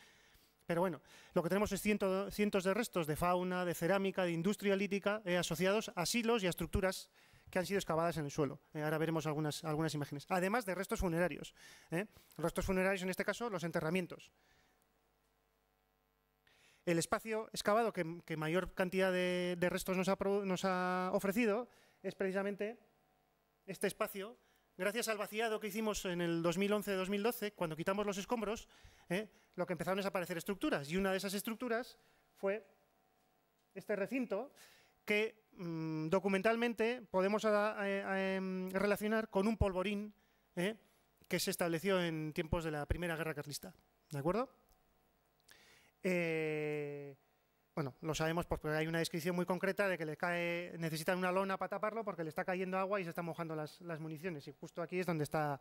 pero bueno, lo que tenemos es cientos de restos de fauna, de cerámica, de industria lítica asociados a silos y a estructuras que han sido excavadas en el suelo. Eh, ahora veremos algunas, algunas imágenes. Además de restos funerarios. ¿eh? Restos funerarios, en este caso, los enterramientos. El espacio excavado que, mayor cantidad de, restos nos ha, ofrecido es precisamente este espacio gracias al vaciado que hicimos en el 2011-2012, cuando quitamos los escombros, ¿eh? lo que empezaron es a aparecer estructuras. Y una de esas estructuras fue este recinto que Mm, documentalmente podemos ah, eh, em, relacionar con un polvorín eh, que se estableció en tiempos de la Primera Guerra Carlista. ¿De acuerdo? Eh, bueno, lo sabemos pues, porque hay una descripción muy concreta de que le cae, necesitan una lona para taparlo porque le está cayendo agua y se están mojando las municiones. Y justo aquí es donde está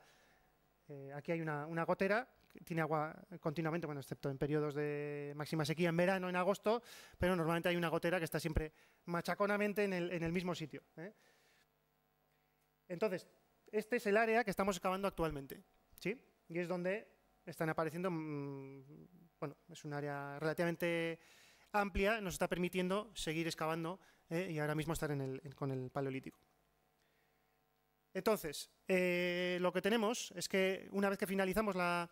eh, aquí hay una, una, gotera, tiene agua continuamente, bueno, excepto en periodos de máxima sequía, en verano, en agosto, pero normalmente hay una gotera que está siempre machaconamente en el, mismo sitio. ¿eh? Entonces, este es el área que estamos excavando actualmente, ¿sí? Y es donde están apareciendo, mm, bueno, es un área relativamente amplia, nos está permitiendo seguir excavando ¿eh? y ahora mismo estar con el paleolítico. Entonces, eh, lo que tenemos es que una vez que finalizamos la,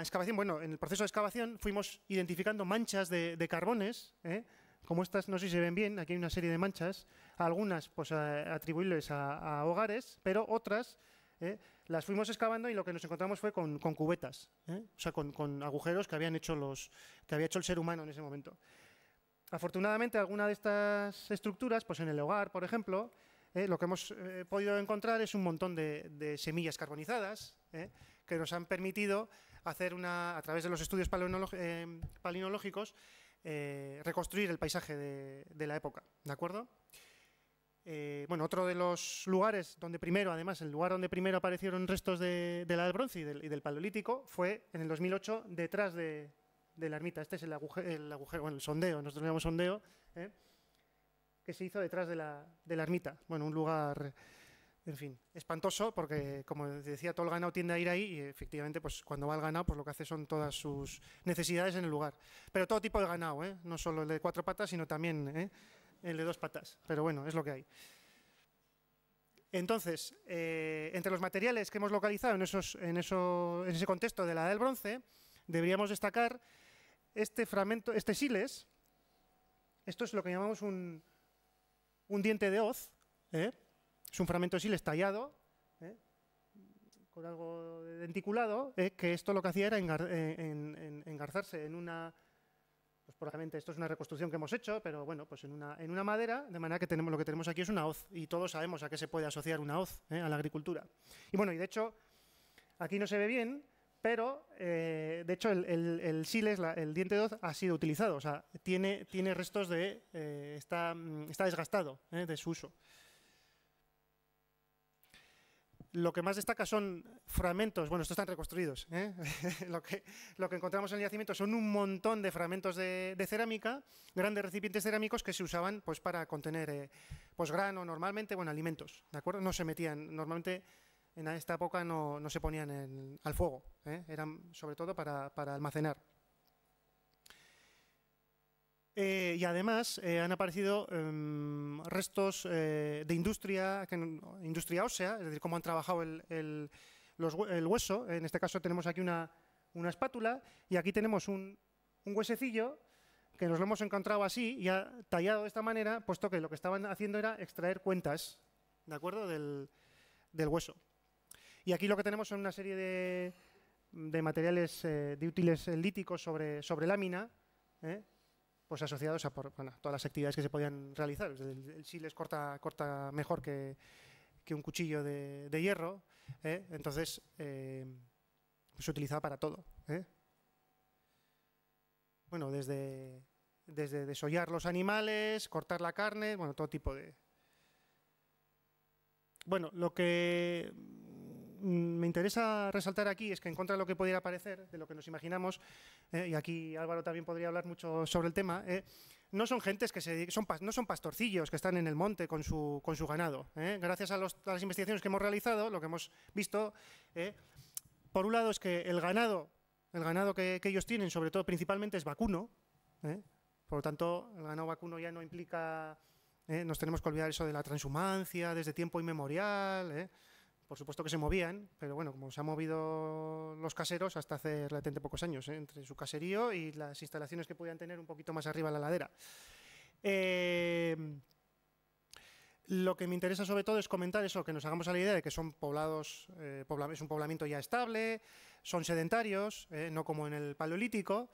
excavación, bueno, en el proceso de excavación fuimos identificando manchas de, carbones, ¿eh? como estas no sé si se ven bien, aquí hay una serie de manchas, algunas pues, atribuibles a, hogares, pero otras ¿eh? las fuimos excavando y lo que nos encontramos fue con, cubetas, o sea, con, agujeros que, habían hecho los, que había hecho el ser humano en ese momento. Afortunadamente, alguna de estas estructuras, pues en el hogar, por ejemplo, eh, lo que hemos eh, podido encontrar es un montón de, semillas carbonizadas eh, que nos han permitido hacer una, a través de los estudios palinológicos, reconstruir el paisaje de, la época, ¿de acuerdo? bueno, otro de los lugares donde primero, además, el lugar donde primero aparecieron restos de, la del bronce y del, paleolítico fue en el 2008 detrás de, la ermita. Este es el agujero, el el sondeo, nosotros llamamos sondeo, que se hizo detrás de la, de la ermita. Bueno, un lugar, en fin, espantoso, porque como decía, todo el ganado tiende a ir ahí y efectivamente, pues cuando va el ganado, pues lo que hace son todas sus necesidades en el lugar. Pero todo tipo de ganado, ¿eh? no solo el de cuatro patas, sino también ¿eh? el de dos patas. Pero bueno, es lo que hay. Entonces, eh, entre los materiales que hemos localizado en, esos, en, eso, en ese contexto de la edad del bronce, deberíamos destacar este fragmento, este siles. Esto es lo que llamamos un, un diente de hoz, ¿eh? es un fragmento sílex tallado, ¿eh? con algo denticulado, ¿eh? que esto lo que hacía era eh, engarzarse en una... Pues probablemente esto es una reconstrucción que hemos hecho, pero bueno, pues en una, en una madera, de manera que tenemos, lo que tenemos aquí es una hoz, y todos sabemos a qué se puede asociar una hoz, a la agricultura. Y bueno, y de hecho, aquí no se ve bien, pero eh, de hecho el, siles, el diente 2, ha sido utilizado, o sea, tiene, restos de... Eh, mm, está, desgastado eh, de su uso. Lo que más destaca son fragmentos, bueno, estos están reconstruidos, lo, que, lo que encontramos en el yacimiento son un montón de fragmentos de, cerámica, grandes recipientes cerámicos que se usaban pues, para contener pues, grano normalmente, bueno, alimentos, ¿de acuerdo? No se metían, normalmente en esta época no, se ponían al fuego. ¿eh? eran sobre todo para, almacenar. Eh, y además eh, han aparecido em, restos de industria, que, industria ósea, es decir, cómo han trabajado el, hueso. En este caso tenemos aquí una, espátula y aquí tenemos un, huesecillo que nos lo hemos encontrado así y ha tallado de esta manera, puesto que lo que estaban haciendo era extraer cuentas, ¿de acuerdo?, del, del hueso. Y aquí lo que tenemos son una serie de, de materiales, eh, de útiles eh, líticos sobre, sobre lámina, ¿eh? pues asociados a todas las actividades que se podían realizar. El, el corta, corta mejor que, un cuchillo de, hierro, entonces pues se utilizaba para todo. Bueno, desde, desde desollar los animales, cortar la carne, bueno, todo tipo de... Bueno, lo que Mm, me interesa resaltar aquí es que en contra de lo que pudiera parecer, de lo que nos imaginamos, eh, y aquí Álvaro también podría hablar mucho sobre el tema, eh, no son gentes que se son no son pastorcillos que están en el monte con su, con su ganado. Eh. Gracias a, las investigaciones que hemos realizado, lo que hemos visto, por un lado es que el ganado, el ganado que, que ellos tienen, sobre todo principalmente es vacuno, por lo tanto el ganado vacuno ya no implica, nos tenemos que olvidar eso de la transhumancia desde tiempo inmemorial. Por supuesto que se movían, pero bueno, como se han movido los caseros hasta hace relativamente pocos años, ¿eh? entre su caserío y las instalaciones que podían tener un poquito más arriba en la ladera. Eh, lo que me interesa sobre todo es comentar eso, que nos hagamos a la idea de que son poblados, eh, es un poblamiento ya estable, son sedentarios, no como en el paleolítico,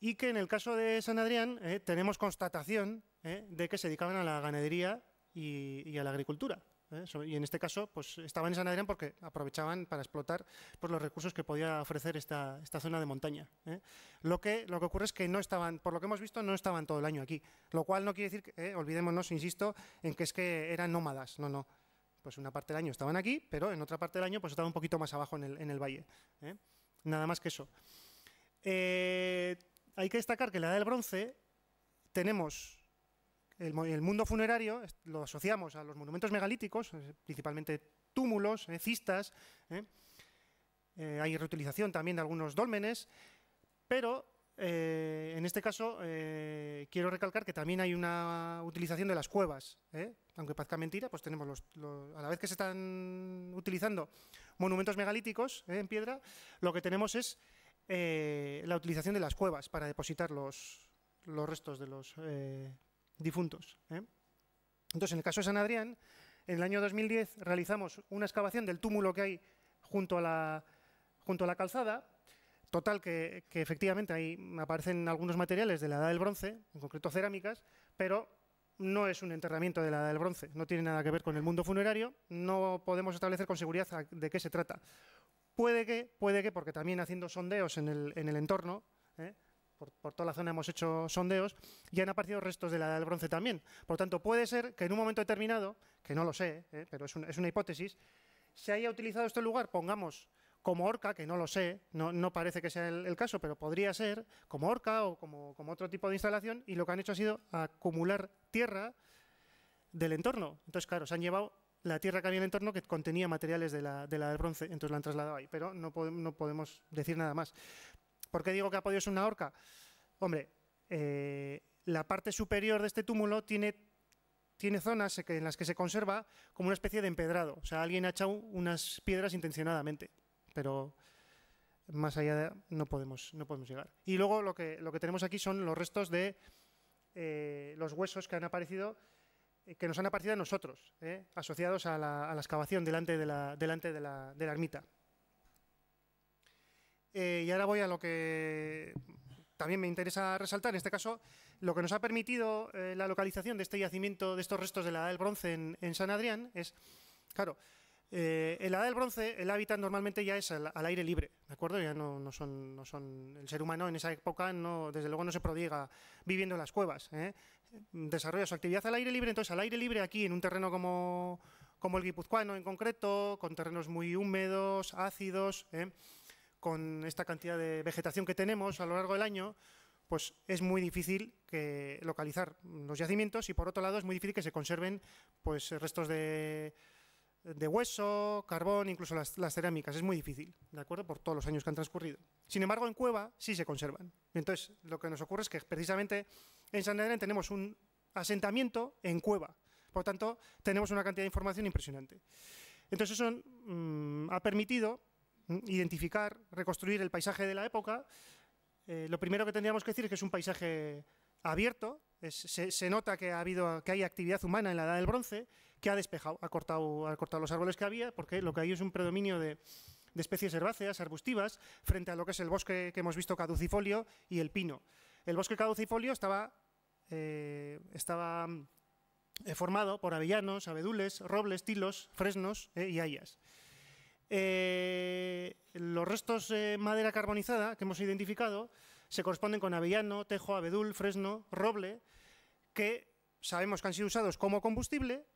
y que en el caso de San Adrián tenemos constatación de que se dedicaban a la ganadería y a la agricultura. ¿eh? y en este caso, pues estaban en San Adrián porque aprovechaban para explotar pues, los recursos que podía ofrecer esta, esta zona de montaña. ¿eh? Lo, que, lo que ocurre es que no estaban, por lo que hemos visto, no estaban todo el año aquí. Lo cual no quiere decir, que, eh, olvidémonos, insisto, en que es que eran nómadas. No, no. Pues una parte del año estaban aquí, pero en otra parte del año pues estaban un poquito más abajo en el, en el valle. Nada más que eso. hay que destacar que en la edad del bronce tenemos el, mundo funerario lo asociamos a los monumentos megalíticos, eh, principalmente túmulos, eh, cistas, eh, hay reutilización también de algunos dólmenes, pero en este caso, quiero recalcar que también hay una utilización de las cuevas. Aunque parezca mentira, pues tenemos a la vez que se están utilizando monumentos megalíticos en piedra, lo que tenemos es la utilización de las cuevas para depositar los restos de los difuntos. ¿eh? Entonces, en el caso de San Adrián, en el año 2010 realizamos una excavación del túmulo que hay junto a la, junto a la calzada. Total, que, efectivamente ahí aparecen algunos materiales de la Edad del Bronce, en concreto cerámicas, pero no es un enterramiento de la Edad del Bronce, no tiene nada que ver con el mundo funerario, no podemos establecer con seguridad de qué se trata. Puede que, puede que porque también haciendo sondeos en el, entorno, ¿eh? por, toda la zona hemos hecho sondeos, y han aparecido restos de la edad del bronce también. Por lo tanto, puede ser que en un momento determinado, que no lo sé, ¿eh? pero es, una hipótesis, se haya utilizado este lugar, pongamos, como orca, que no lo sé, no, parece que sea el, caso, pero podría ser como orca o como, otro tipo de instalación, y lo que han hecho ha sido acumular tierra del entorno. Entonces, claro, se han llevado la tierra que había en el entorno que contenía materiales de la, del bronce, entonces la han trasladado ahí, pero no podemos decir nada más. ¿Por qué digo que ha podido ser una horca? Hombre, eh, la parte superior de este túmulo tiene, tiene zonas en las que se conserva como una especie de empedrado. O sea, alguien ha echado unas piedras intencionadamente, pero más allá de, no, podemos, no podemos llegar. Y luego lo que, lo que tenemos aquí son los restos de eh, los huesos que han aparecido eh, que nos han aparecido a nosotros, asociados a la, excavación delante delante de la ermita. Eh, y ahora voy a lo que también me interesa resaltar, en este caso, lo que nos ha permitido eh, la localización de este yacimiento, de estos restos de la Edad del Bronce en, San Adrián, es, claro, eh, en la Edad del Bronce el hábitat normalmente ya es al, aire libre, ¿de acuerdo? Ya no, son, no son, el ser humano en esa época no, desde luego no se prodiga viviendo en las cuevas, desarrolla su actividad al aire libre, entonces al aire libre aquí en un terreno como, el guipuzcoano en concreto, con terrenos muy húmedos, ácidos, ¿eh? con esta cantidad de vegetación que tenemos a lo largo del año, pues es muy difícil que localizar los yacimientos y por otro lado es muy difícil que se conserven pues restos de, hueso, carbón, incluso las, cerámicas. Es muy difícil, ¿de acuerdo? Por todos los años que han transcurrido. Sin embargo, en Cueva sí se conservan. Entonces, lo que nos ocurre es que precisamente en San Adrián tenemos un asentamiento en Cueva. Por lo tanto, tenemos una cantidad de información impresionante. Entonces, eso mm, ha permitido Mm, identificar, reconstruir el paisaje de la época, eh, lo primero que tendríamos que decir es que es un paisaje abierto, se, nota que ha habido que hay actividad humana en la edad del bronce, que ha despejado, ha cortado, los árboles que había, porque lo que hay es un predominio de, especies herbáceas, arbustivas, frente a lo que es el bosque que hemos visto caducifolio y el pino. El bosque caducifolio estaba, eh, mm, eh, formado por avellanos, abedules, robles, tilos, fresnos y hayas. Eh, los restos de eh, madera carbonizada que hemos identificado se corresponden con avellano, tejo, abedul, fresno, roble, que sabemos que han sido usados como combustible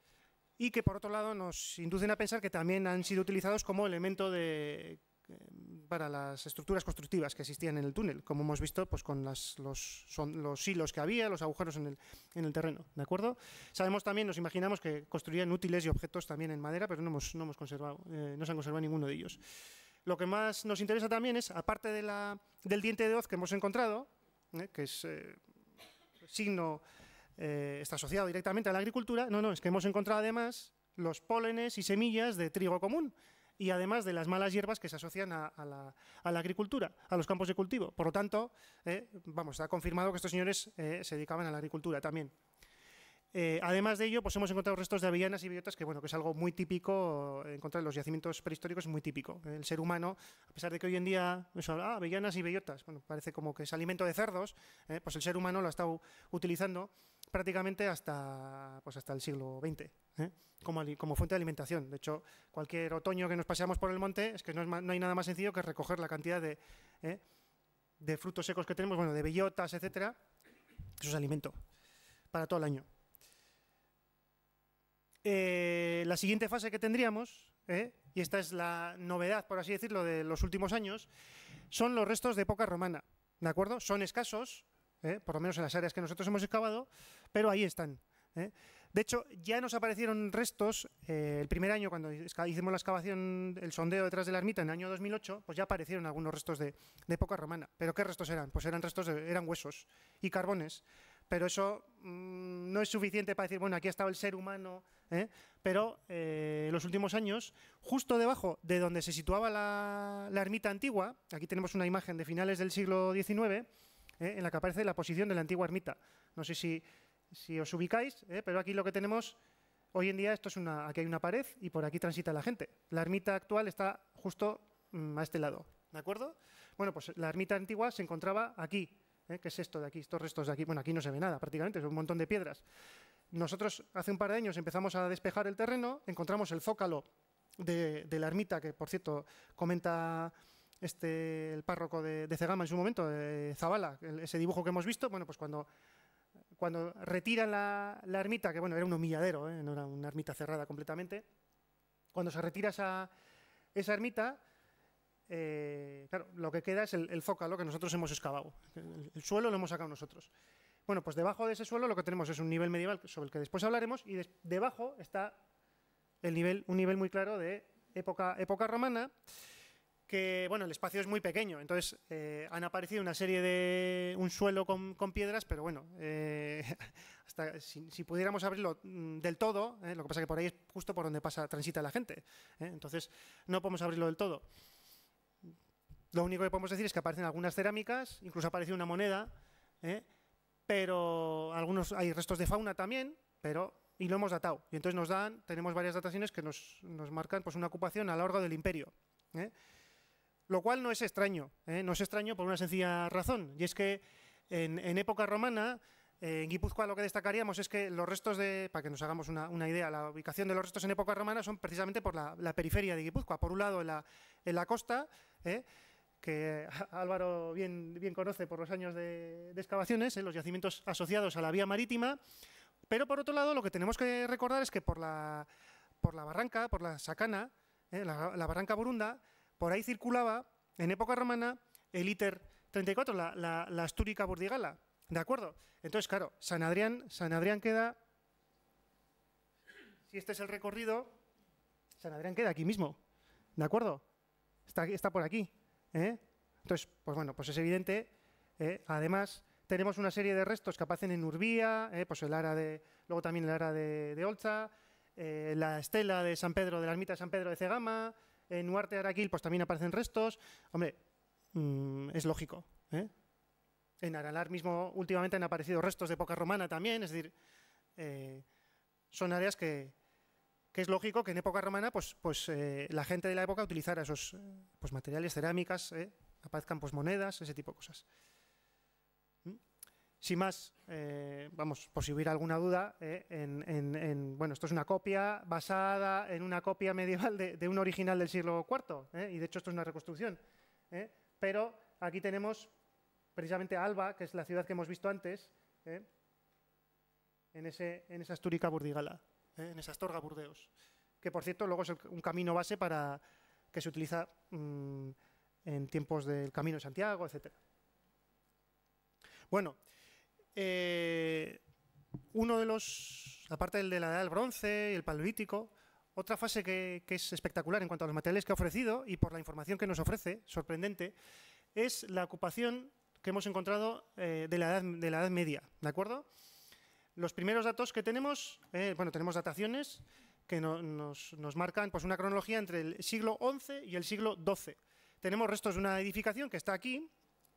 y que por otro lado nos inducen a pensar que también han sido utilizados como elemento de para las estructuras constructivas que existían en el túnel, como hemos visto pues, con los, son, los hilos que había, los agujeros en el, en el terreno. ¿de acuerdo? Sabemos también, nos imaginamos que construían útiles y objetos también en madera, pero no, hemos, no, hemos conservado, eh, no se han conservado ninguno de ellos. Lo que más nos interesa también es, aparte de la, del diente de hoz que hemos encontrado, ¿eh? que es eh, signo, está asociado directamente a la agricultura, no, no, es que hemos encontrado además los pólenes y semillas de trigo común, y además de las malas hierbas que se asocian a, la, agricultura, a los campos de cultivo. Por lo tanto, eh, vamos, ha confirmado que estos señores eh, se dedicaban a la agricultura también. Eh, además de ello, pues hemos encontrado restos de avellanas y bellotas, que bueno, que es algo muy típico encontrar en los yacimientos prehistóricos, es muy típico. El ser humano, a pesar de que hoy en día eso, ah, avellanas y bellotas, bueno, parece como que es alimento de cerdos, eh, pues el ser humano lo ha estado utilizando prácticamente hasta, pues hasta el siglo XX. ¿eh? como, fuente de alimentación. De hecho, cualquier otoño que nos paseamos por el monte, es que no, hay nada más sencillo que recoger la cantidad ¿eh? de, frutos secos que tenemos, bueno, de bellotas, etcétera. Eso es alimento para todo el año. Eh, la siguiente fase que tendríamos, y esta es la novedad, por así decirlo, de los últimos años, son los restos de época romana. ¿De acuerdo? Son escasos, por lo menos en las áreas que nosotros hemos excavado, pero ahí están. De hecho, ya nos aparecieron restos eh, el primer año cuando hicimos la excavación, el sondeo detrás de la ermita en el año 2008, pues ya aparecieron algunos restos de, época romana. ¿Pero qué restos eran? Pues eran restos, eran huesos y carbones. Pero eso mm, no es suficiente para decir, bueno, aquí estaba el ser humano. ¿eh? Pero eh, los últimos años, justo debajo de donde se situaba la, la ermita antigua, aquí tenemos una imagen de finales del siglo XIX, ¿eh? en la que aparece la posición de la antigua ermita. No sé si si os ubicáis, ¿eh? pero aquí lo que tenemos hoy en día, esto es una, aquí hay una pared y por aquí transita la gente. La ermita actual está justo mm, a este lado, ¿de acuerdo? Bueno, pues la ermita antigua se encontraba aquí, ¿eh? que es esto de aquí, estos restos de aquí. Bueno, aquí no se ve nada prácticamente, es un montón de piedras. Nosotros hace un par de años empezamos a despejar el terreno, encontramos el zócalo de, la ermita, que por cierto comenta este, el párroco de, Cegama en su momento, de eh, Zabala, ese dibujo que hemos visto, bueno, pues cuando cuando retiran la, ermita, que bueno, era un humilladero, ¿eh? no era una ermita cerrada completamente, cuando se retira esa, ermita, eh, lo que queda es el, el, zócalo que nosotros hemos excavado. El, suelo lo hemos sacado nosotros. Bueno, pues debajo de ese suelo lo que tenemos es un nivel medieval sobre el que después hablaremos y debajo está el nivel, un nivel muy claro de época, época romana que, bueno, el espacio es muy pequeño, entonces eh, han aparecido una serie de, un suelo con, con piedras, pero bueno, eh, si, pudiéramos abrirlo mm, del todo, eh, lo que pasa que por ahí es justo por donde pasa, transita la gente, entonces no podemos abrirlo del todo. Lo único que podemos decir es que aparecen algunas cerámicas, incluso aparece una moneda, pero algunos hay restos de fauna también, pero y lo hemos datado. Y entonces nos dan, tenemos varias dataciones que nos, nos marcan pues, una ocupación a lo largo del imperio. ¿eh? Lo cual no es extraño, ¿eh? no es extraño por una sencilla razón, y es que en, época romana en Guipúzcoa lo que destacaríamos es que los restos de, para que nos hagamos una, idea, la ubicación de los restos en época romana son precisamente por la, periferia de Guipúzcoa. Por un lado, en la, costa, ¿eh? que Álvaro bien, bien, conoce por los años de, excavaciones, ¿eh? los yacimientos asociados a la vía marítima. Pero por otro lado, lo que tenemos que recordar es que por la, por la barranca, por la sacana, la, la barranca burunda, por ahí circulaba, en época romana, el ITER 34, la, astúrica burdigala. ¿De acuerdo? Entonces, claro, San Adrián, San Adrián queda. Si este es el recorrido, San Adrián queda aquí mismo. ¿De acuerdo? Está, por aquí. ¿eh? Entonces, pues bueno, pues es evidente. ¿eh? Además, tenemos una serie de restos que aparecen en Urbía, ¿eh? pues el ara de. Luego también el área de, Olza, la estela de San Pedro, de la ermita San Pedro de Cegama, en Huarte Araquil pues también aparecen restos. Hombre, mm, es lógico. ¿eh? En Aralar mismo últimamente han aparecido restos de época romana también, es decir, eh, son áreas que, es lógico que en época romana pues, pues eh, la gente de la época utilizara esos pues, materiales, cerámicas, aparezcan pues, monedas, ese tipo de cosas. Sin más, eh, vamos, por si hubiera alguna duda, eh, bueno, esto es una copia basada en una copia medieval de, un original del siglo IV, eh, y de hecho esto es una reconstrucción. Pero aquí tenemos precisamente Alba, que es la ciudad que hemos visto antes, en, esa Astúrica Burdigala, en esa Astorga Burdeos, que por cierto luego es un camino base para que se utiliza mm, en tiempos del Camino de Santiago, etc. Bueno, eh, uno de los, aparte del de la edad del bronce y el paleolítico otra fase que, es espectacular en cuanto a los materiales que ha ofrecido y por la información que nos ofrece, sorprendente, es la ocupación que hemos encontrado eh, de, la edad, de la Edad Media, ¿de acuerdo? Los primeros datos que tenemos, eh, bueno, tenemos dataciones que nos, marcan pues, una cronología entre el siglo XI y el siglo XII. Tenemos restos de una edificación que está aquí,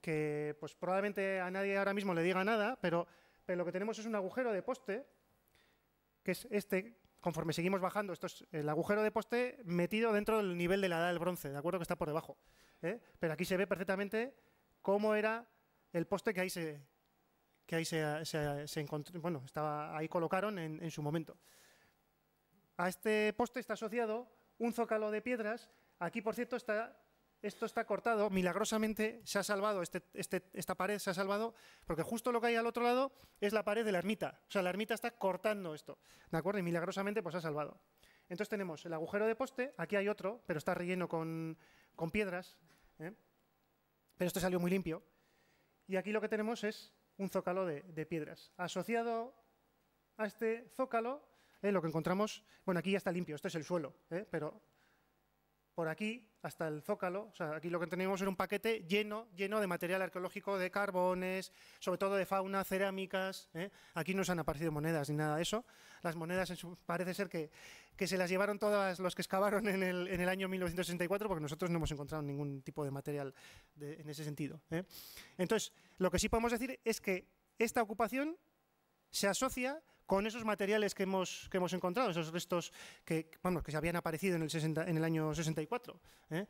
que pues, probablemente a nadie ahora mismo le diga nada, pero, lo que tenemos es un agujero de poste, que es este, conforme seguimos bajando, esto es el agujero de poste metido dentro del nivel de la edad del bronce, ¿de acuerdo? Que está por debajo. ¿eh? Pero aquí se ve perfectamente cómo era el poste que ahí se, que ahí se, bueno, estaba, ahí colocaron en, en su momento. A este poste está asociado un zócalo de piedras. Aquí, por cierto, está esto está cortado, milagrosamente se ha salvado, este, este, esta pared se ha salvado, porque justo lo que hay al otro lado es la pared de la ermita. O sea, la ermita está cortando esto, ¿de acuerdo? Y milagrosamente pues ha salvado. Entonces tenemos el agujero de poste, aquí hay otro, pero está relleno con, piedras, ¿eh? pero esto salió muy limpio. Y aquí lo que tenemos es un zócalo de, piedras. Asociado a este zócalo, lo que encontramos, bueno, aquí ya está limpio, esto es el suelo, ¿eh? pero por aquí hasta el zócalo. O sea, aquí lo que tenemos era un paquete lleno, lleno de material arqueológico, de carbones, sobre todo de fauna, cerámicas. ¿eh? Aquí no se han aparecido monedas ni nada de eso. Las monedas parece ser que, se las llevaron todas los que excavaron en el, año 1964, porque nosotros no hemos encontrado ningún tipo de material en ese sentido. ¿eh? Entonces, lo que sí podemos decir es que esta ocupación se asocia con esos materiales que hemos, que hemos encontrado, esos restos que, que se habían aparecido en el, en el año 64, ¿eh?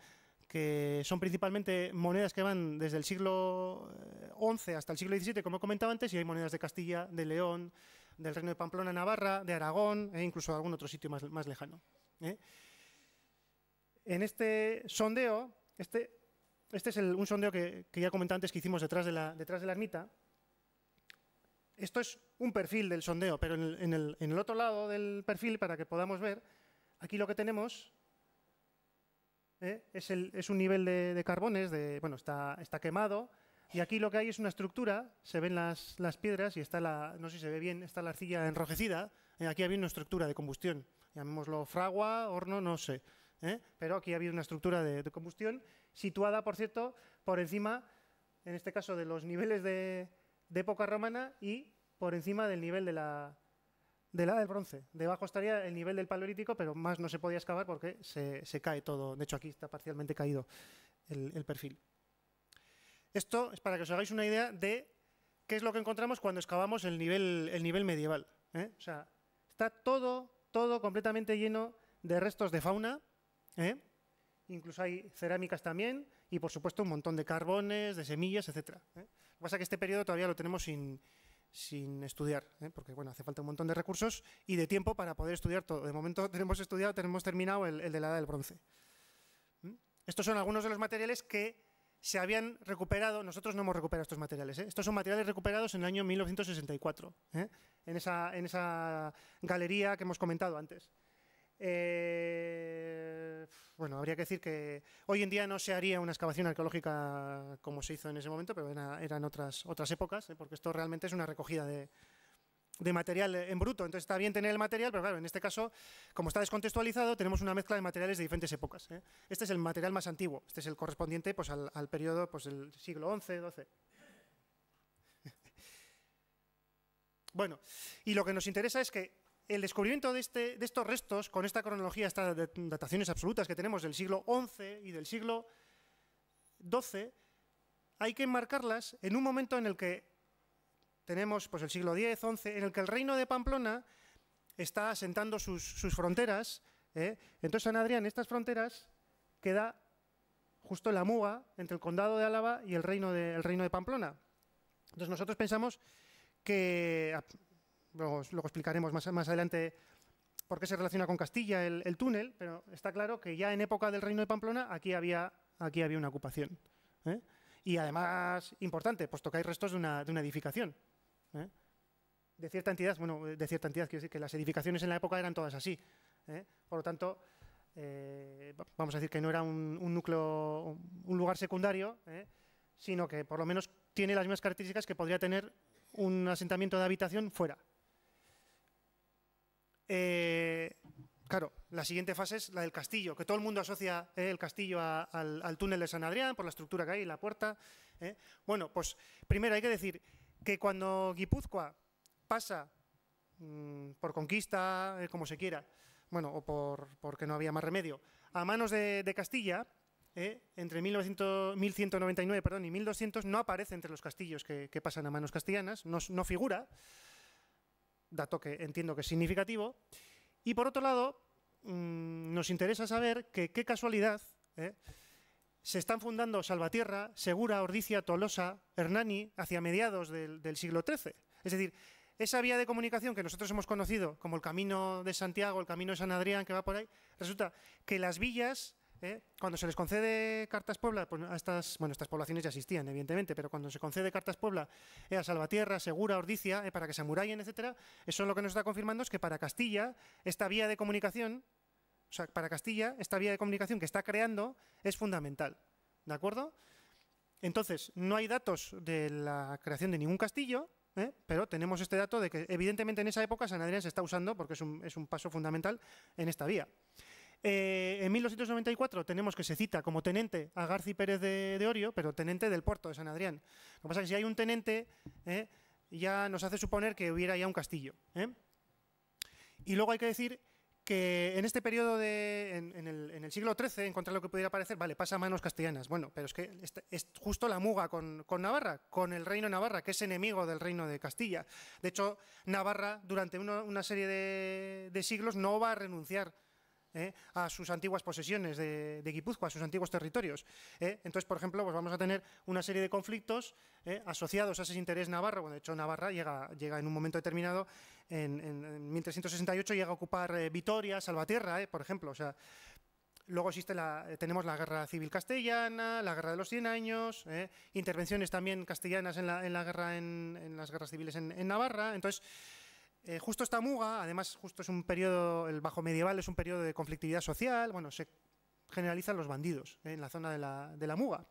que son principalmente monedas que van desde el siglo XI eh, hasta el siglo XVII, como he comentado antes, y hay monedas de Castilla, de León, del Reino de Pamplona, Navarra, de Aragón e incluso algún otro sitio más, lejano. ¿eh? En este sondeo, este, este es un sondeo que, ya comentaba antes que hicimos detrás de la, detrás de la ermita, esto es un perfil del sondeo, pero en el, otro lado del perfil, para que podamos ver, aquí lo que tenemos eh, es, un nivel de, carbones, bueno, está, quemado, y aquí lo que hay es una estructura, se ven las, piedras y está la, no sé si se ve bien, está la arcilla enrojecida, eh, aquí había una estructura de combustión, llamémoslo fragua, horno, no sé, eh, pero aquí había una estructura de combustión situada, por cierto, por encima, en este caso, de los niveles de de época romana y por encima del nivel de la, del bronce. Debajo estaría el nivel del paleolítico, pero más no se podía excavar porque se, cae todo. De hecho, aquí está parcialmente caído el, perfil. Esto es para que os hagáis una idea de qué es lo que encontramos cuando excavamos el nivel, el nivel medieval. ¿eh? O sea, está todo, todo completamente lleno de restos de fauna. ¿eh? Incluso hay cerámicas también y, por supuesto, un montón de carbones, de semillas, etc. Lo que que este periodo todavía lo tenemos sin, estudiar, ¿eh? porque bueno, hace falta un montón de recursos y de tiempo para poder estudiar todo. De momento tenemos estudiado, tenemos terminado el, de la edad del bronce. ¿Mm? Estos son algunos de los materiales que se habían recuperado, nosotros no hemos recuperado estos materiales, ¿eh? estos son materiales recuperados en el año 1964, ¿eh? en, esa, en esa galería que hemos comentado antes. Eh, bueno, habría que decir que hoy en día no se haría una excavación arqueológica como se hizo en ese momento, pero eran otras, otras épocas, ¿eh? porque esto realmente es una recogida de, material en bruto. Entonces está bien tener el material, pero claro, en este caso, como está descontextualizado, tenemos una mezcla de materiales de diferentes épocas. ¿eh? Este es el material más antiguo, este es el correspondiente pues, al, periodo pues, del siglo XI, XII. bueno, y lo que nos interesa es que el descubrimiento este, de, estos restos, con esta cronología, estas dataciones absolutas que tenemos del siglo XI y del siglo XII, hay que enmarcarlas en un momento en el que tenemos pues, el siglo X, XI, en el que el reino de Pamplona está asentando sus, fronteras. ¿eh? Entonces, San Adrián, estas fronteras queda justo la muga entre el condado de Álava y el reino de, el reino de Pamplona. Entonces, nosotros pensamos que luego, explicaremos más, más, adelante por qué se relaciona con Castilla el, túnel, pero está claro que ya en época del Reino de Pamplona aquí había, aquí había una ocupación. ¿eh? Y además, importante, puesto que hay restos de una, edificación. ¿eh? De cierta entidad, bueno, de cierta entidad, quiero decir que las edificaciones en la época eran todas así. ¿eh? Por lo tanto, vamos a decir que no era un, núcleo, un lugar secundario, sino que por lo menos tiene las mismas características que podría tener un asentamiento de habitación fuera. Eh, claro, la siguiente fase es la del castillo, que todo el mundo asocia eh, el castillo al, túnel de San Adrián por la estructura que hay, la puerta. Eh. Bueno, pues primero hay que decir que cuando Guipúzcoa pasa mm, por conquista, como se quiera, bueno, o porque no había más remedio, a manos de, Castilla, entre 1900, 1199 perdón, y 1200 no aparece entre los castillos que, pasan a manos castellanas, no, figura, dato que entiendo que es significativo. Y por otro lado, mm, nos interesa saber que qué casualidad ¿eh? se están fundando Salvatierra, Segura, Ordicia, Tolosa, Hernani hacia mediados del, del siglo XIII. Es decir, esa vía de comunicación que nosotros hemos conocido como el camino de Santiago, el camino de San Adrián que va por ahí, resulta que las villas ¿eh? Cuando se les concede cartas Puebla, pues, a estas, bueno, estas poblaciones ya existían, evidentemente, pero cuando se concede cartas Puebla eh, a Salvatierra, Segura, Ordicia, eh, para que se amurallen, etcétera, eso lo que nos está confirmando es que para Castilla, esta vía de comunicación, o sea, para Castilla, esta vía de comunicación que está creando es fundamental. ¿De acuerdo? Entonces, no hay datos de la creación de ningún castillo, pero tenemos este dato de que evidentemente en esa época San Adrián se está usando porque es un, es un paso fundamental en esta vía. Eh, en 1994 tenemos que se cita como tenente a García Pérez de, Orio, pero tenente del puerto de San Adrián. Lo que pasa es que si hay un tenente, eh, ya nos hace suponer que hubiera ya un castillo. ¿eh? Y luego hay que decir que en este periodo de, en, el, siglo XIII, en contra lo que pudiera parecer, vale, pasa a manos castellanas. Bueno, pero es que este, es, justo la muga con, Navarra, con el reino de Navarra, que es enemigo del reino de Castilla. De hecho, Navarra durante una serie de siglos no va a renunciar ¿eh? a sus antiguas posesiones de, Guipúzcoa, a sus antiguos territorios. ¿eh? Entonces, por ejemplo, pues vamos a tener una serie de conflictos ¿eh? asociados a ese interés navarro. Bueno, de hecho, Navarra llega, llega en un momento determinado, en, 1368 llega a ocupar Vitoria, Salvatierra, por ejemplo. O sea, Luego existe la, tenemos la Guerra Civil Castellana, la Guerra de los Cien Años, intervenciones también castellanas en la, en la guerra en, las guerras civiles en, en Navarra. Entonces, eh, justo esta muga, además, justo es un periodo, el bajo medieval es un periodo de conflictividad social, bueno, se generalizan los bandidos eh, en la zona de la, muga.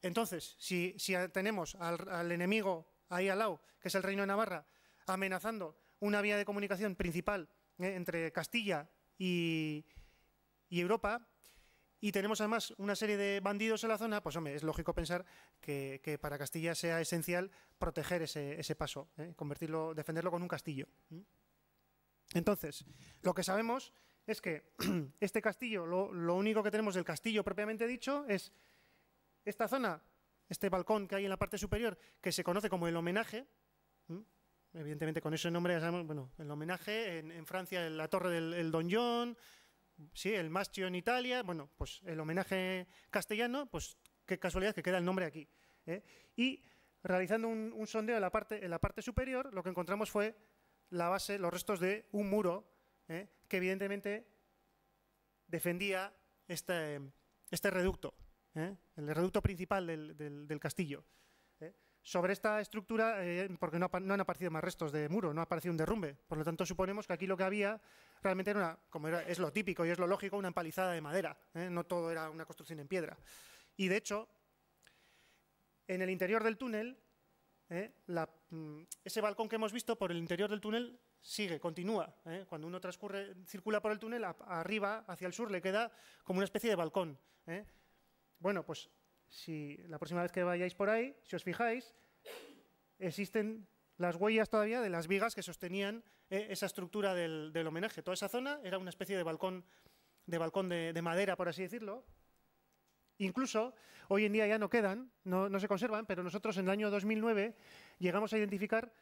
Entonces, si, tenemos al, enemigo ahí al lado, que es el Reino de Navarra, amenazando una vía de comunicación principal eh, entre Castilla y, y Europa, y tenemos además una serie de bandidos en la zona, pues hombre, es lógico pensar que, para Castilla sea esencial proteger ese, paso, ¿eh? convertirlo, defenderlo con un castillo. Entonces, lo que sabemos es que este castillo, lo, único que tenemos del castillo propiamente dicho es esta zona, este balcón que hay en la parte superior, que se conoce como el homenaje, evidentemente con ese nombre, bueno, el homenaje, en, en Francia la torre del Don John, sí, el Mastio en Italia, bueno, pues el homenaje castellano, pues qué casualidad que queda el nombre aquí. ¿eh? Y realizando un, sondeo en la, parte, superior, lo que encontramos fue la base, los restos de un muro ¿eh? que evidentemente defendía este, este reducto, ¿eh? el reducto principal del castillo. Sobre esta estructura, eh, porque no, han aparecido más restos de muro, no ha aparecido un derrumbe. Por lo tanto, suponemos que aquí lo que había realmente era como es lo típico y es lo lógico, una empalizada de madera. ¿eh? No todo era una construcción en piedra. Y de hecho, en el interior del túnel, ¿eh? mm, ese balcón que hemos visto por el interior del túnel sigue, continúa. Cuando uno transcurre, circula por el túnel, arriba, hacia el sur, le queda como una especie de balcón. Bueno, pues si la próxima vez que vayáis por ahí, si os fijáis, existen las huellas todavía de las vigas que sostenían eh, esa estructura del, homenaje. Toda esa zona era una especie de balcón de, madera, por así decirlo. Incluso hoy en día ya no quedan, no, se conservan, pero nosotros en el año 2009 llegamos a identificar